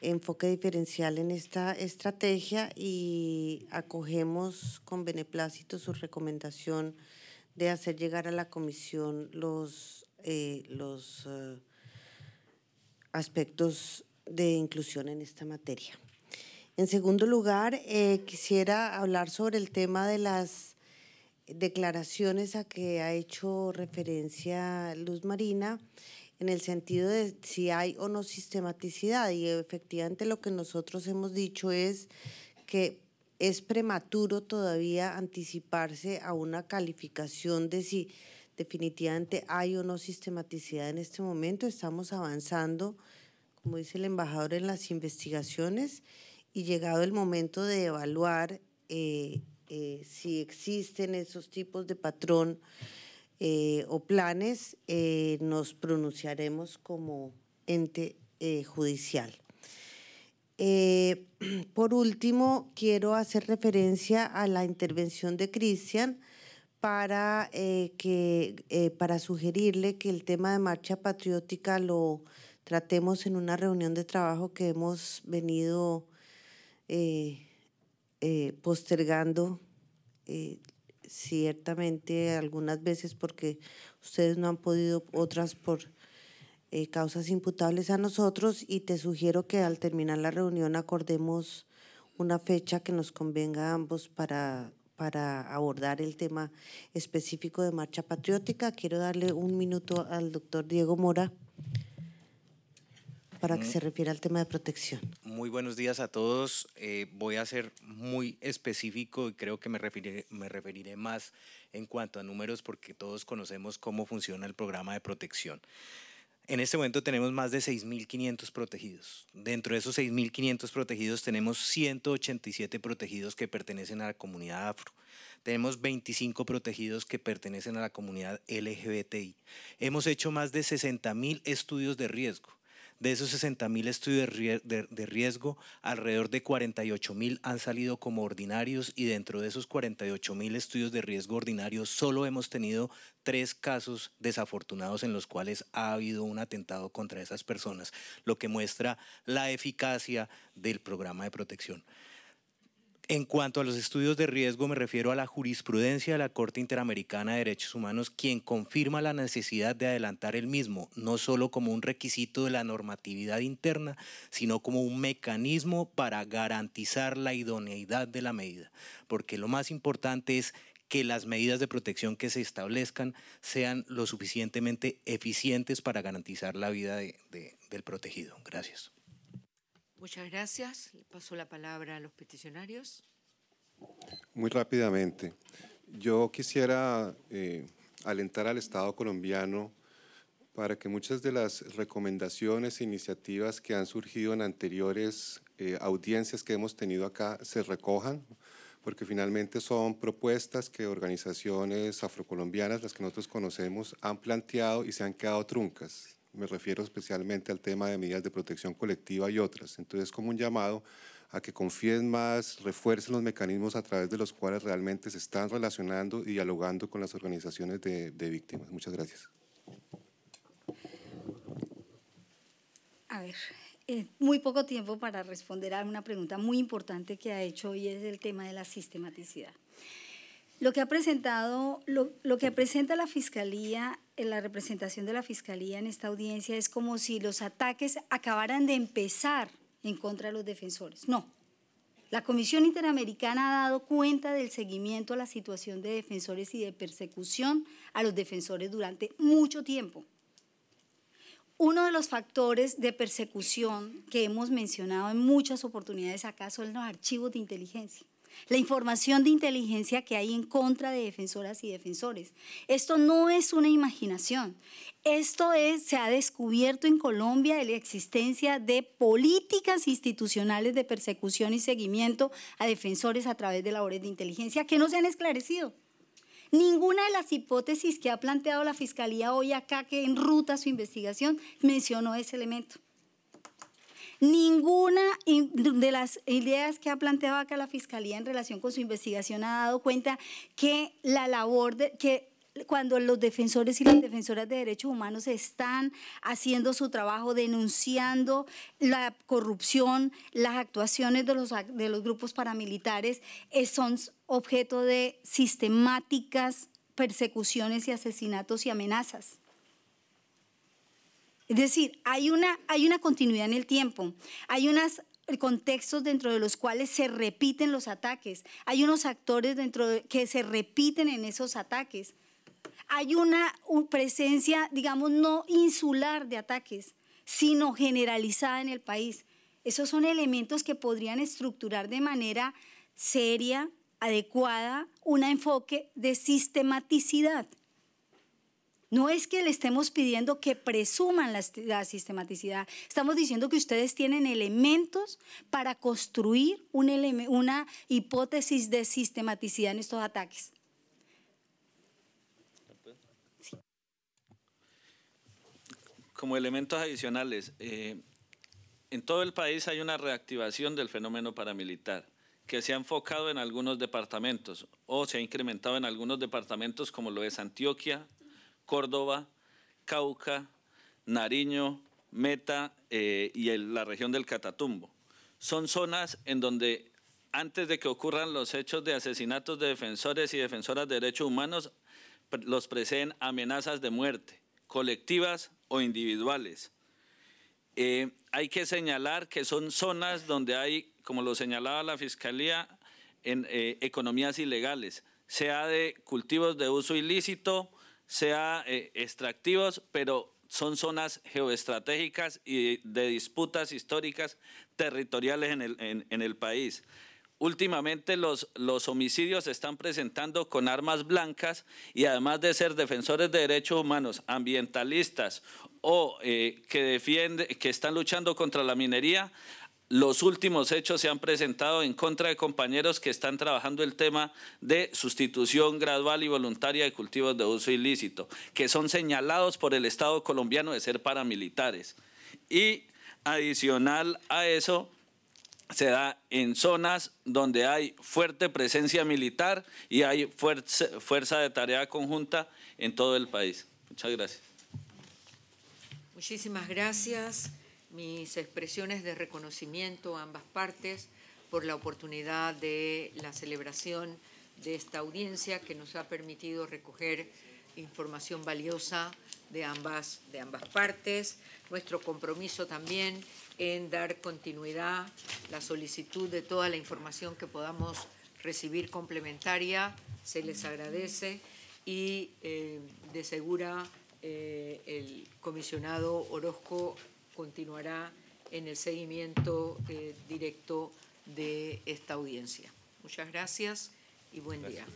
enfoque diferencial en esta estrategia y acogemos con beneplácito su recomendación de hacer llegar a la comisión los, eh, los eh, aspectos de inclusión en esta materia. En segundo lugar, eh, quisiera hablar sobre el tema de las declaraciones a que ha hecho referencia Luz Marina en el sentido de si hay o no sistematicidad y efectivamente lo que nosotros hemos dicho es que es prematuro todavía anticiparse a una calificación de si definitivamente hay o no sistematicidad en este momento. Estamos avanzando, como dice el embajador, en las investigaciones y llegado el momento de evaluar eh, eh, si existen esos tipos de patrón eh, o planes, nos pronunciaremos como ente judicial. Eh, por último, quiero hacer referencia a la intervención de Cristian para, eh, eh, para sugerirle que el tema de marcha patriótica lo tratemos en una reunión de trabajo que hemos venido postergando ciertamente algunas veces porque ustedes no han podido, otras por eh, causas imputables a nosotros y te sugiero que al terminar la reunión acordemos una fecha que nos convenga a ambos para, para abordar el tema específico de Marcha Patriótica. Quiero darle un minuto al doctor Diego Mora para que mm. se refiera al tema de protección. Muy buenos días a todos. Eh, voy a ser muy específico y creo que me me referiré más en cuanto a números porque todos conocemos cómo funciona el programa de protección. En este momento tenemos más de 6.500 protegidos. Dentro de esos 6.500 protegidos tenemos 187 protegidos que pertenecen a la comunidad afro. Tenemos 25 protegidos que pertenecen a la comunidad LGBTI. Hemos hecho más de 60.000 estudios de riesgo. De esos 60.000 estudios de riesgo, alrededor de mil han salido como ordinarios y dentro de esos 48.000 estudios de riesgo ordinarios solo hemos tenido tres casos desafortunados en los cuales ha habido un atentado contra esas personas, lo que muestra la eficacia del programa de protección. En cuanto a los estudios de riesgo, me refiero a la jurisprudencia de la Corte Interamericana de Derechos Humanos, quien confirma la necesidad de adelantar el mismo, no solo como un requisito de la normatividad interna, sino como un mecanismo para garantizar la idoneidad de la medida. Porque lo más importante es que las medidas de protección que se establezcan sean lo suficientemente eficientes para garantizar la vida del protegido. Gracias. Muchas gracias. Le paso la palabra a los peticionarios. Muy rápidamente. Yo quisiera eh, alentar al Estado colombiano para que muchas de las recomendaciones e iniciativas que han surgido en anteriores eh, audiencias que hemos tenido acá se recojan, porque finalmente son propuestas que organizaciones afrocolombianas, las que nosotros conocemos, han planteado y se han quedado truncas me refiero especialmente al tema de medidas de protección colectiva y otras. Entonces, como un llamado a que confíen más, refuercen los mecanismos a través de los cuales realmente se están relacionando y dialogando con las organizaciones de, víctimas. Muchas gracias. A ver, eh, muy poco tiempo para responder a una pregunta muy importante que ha hecho y es el tema de la sistematicidad. Lo que ha presentado, lo que presenta la Fiscalía la representación de la Fiscalía en esta audiencia es como si los ataques acabaran de empezar en contra de los defensores. No. La Comisión Interamericana ha dado cuenta del seguimiento a la situación de defensores y de persecución a los defensores durante mucho tiempo. Uno de los factores de persecución que hemos mencionado en muchas oportunidades acá son los archivos de inteligencia la información de inteligencia que hay en contra de defensoras y defensores. Esto no es una imaginación. Esto es, se ha descubierto en Colombia la existencia de políticas institucionales de persecución y seguimiento a defensores a través de labores de inteligencia que no se han esclarecido. Ninguna de las hipótesis que ha planteado la Fiscalía hoy acá que enruta su investigación mencionó ese elemento. Ninguna de las ideas que ha planteado acá la Fiscalía en relación con su investigación ha dado cuenta que la labor de, que cuando los defensores y las defensoras de derechos humanos están haciendo su trabajo, denunciando la corrupción, las actuaciones de los, de los grupos paramilitares, eh, son objeto de sistemáticas persecuciones y asesinatos y amenazas. Es decir, hay una, hay una continuidad en el tiempo, hay unos eh, contextos dentro de los cuales se repiten los ataques, hay unos actores dentro que se repiten en esos ataques, hay una presencia, digamos, no insular de ataques, sino generalizada en el país. Esos son elementos que podrían estructurar de manera seria, adecuada, un enfoque de sistematicidad. No es que le estemos pidiendo que presuman la, sistematicidad, estamos diciendo que ustedes tienen elementos para construir una hipótesis de sistematicidad en estos ataques. Como elementos adicionales, eh, en todo el país hay una reactivación del fenómeno paramilitar que se ha enfocado en algunos departamentos o se ha incrementado en algunos departamentos como lo es Antioquia, Córdoba, Cauca, Nariño, Meta eh, y la región del Catatumbo. Son zonas en donde antes de que ocurran los hechos de asesinatos de defensores y defensoras de derechos humanos, los preceden amenazas de muerte, colectivas o individuales. Eh, hay que señalar que son zonas donde hay, como lo señalaba la Fiscalía, eh, economías ilegales, sea de cultivos de uso ilícito, sea eh, extractivos, pero son zonas geoestratégicas y de disputas históricas territoriales en el, país. Últimamente los, los, homicidios se están presentando con armas blancas y además de ser defensores de derechos humanos, ambientalistas o eh, que, defiende, que están luchando contra la minería, los últimos hechos se han presentado en contra de compañeros que están trabajando el tema de sustitución gradual y voluntaria de cultivos de uso ilícito, que son señalados por el Estado colombiano de ser paramilitares. Y adicional a eso, se da en zonas donde hay fuerte presencia militar y hay fuerza, de tarea conjunta en todo el país. Muchas gracias. Muchísimas gracias mis expresiones de reconocimiento a ambas partes por la oportunidad de la celebración de esta audiencia que nos ha permitido recoger información valiosa de ambas, de ambas partes, nuestro compromiso también en dar continuidad, la solicitud de toda la información que podamos recibir complementaria, se les agradece y eh, de segura eh, el comisionado Orozco continuará en el seguimiento eh, directo de esta audiencia. Muchas gracias y buen día.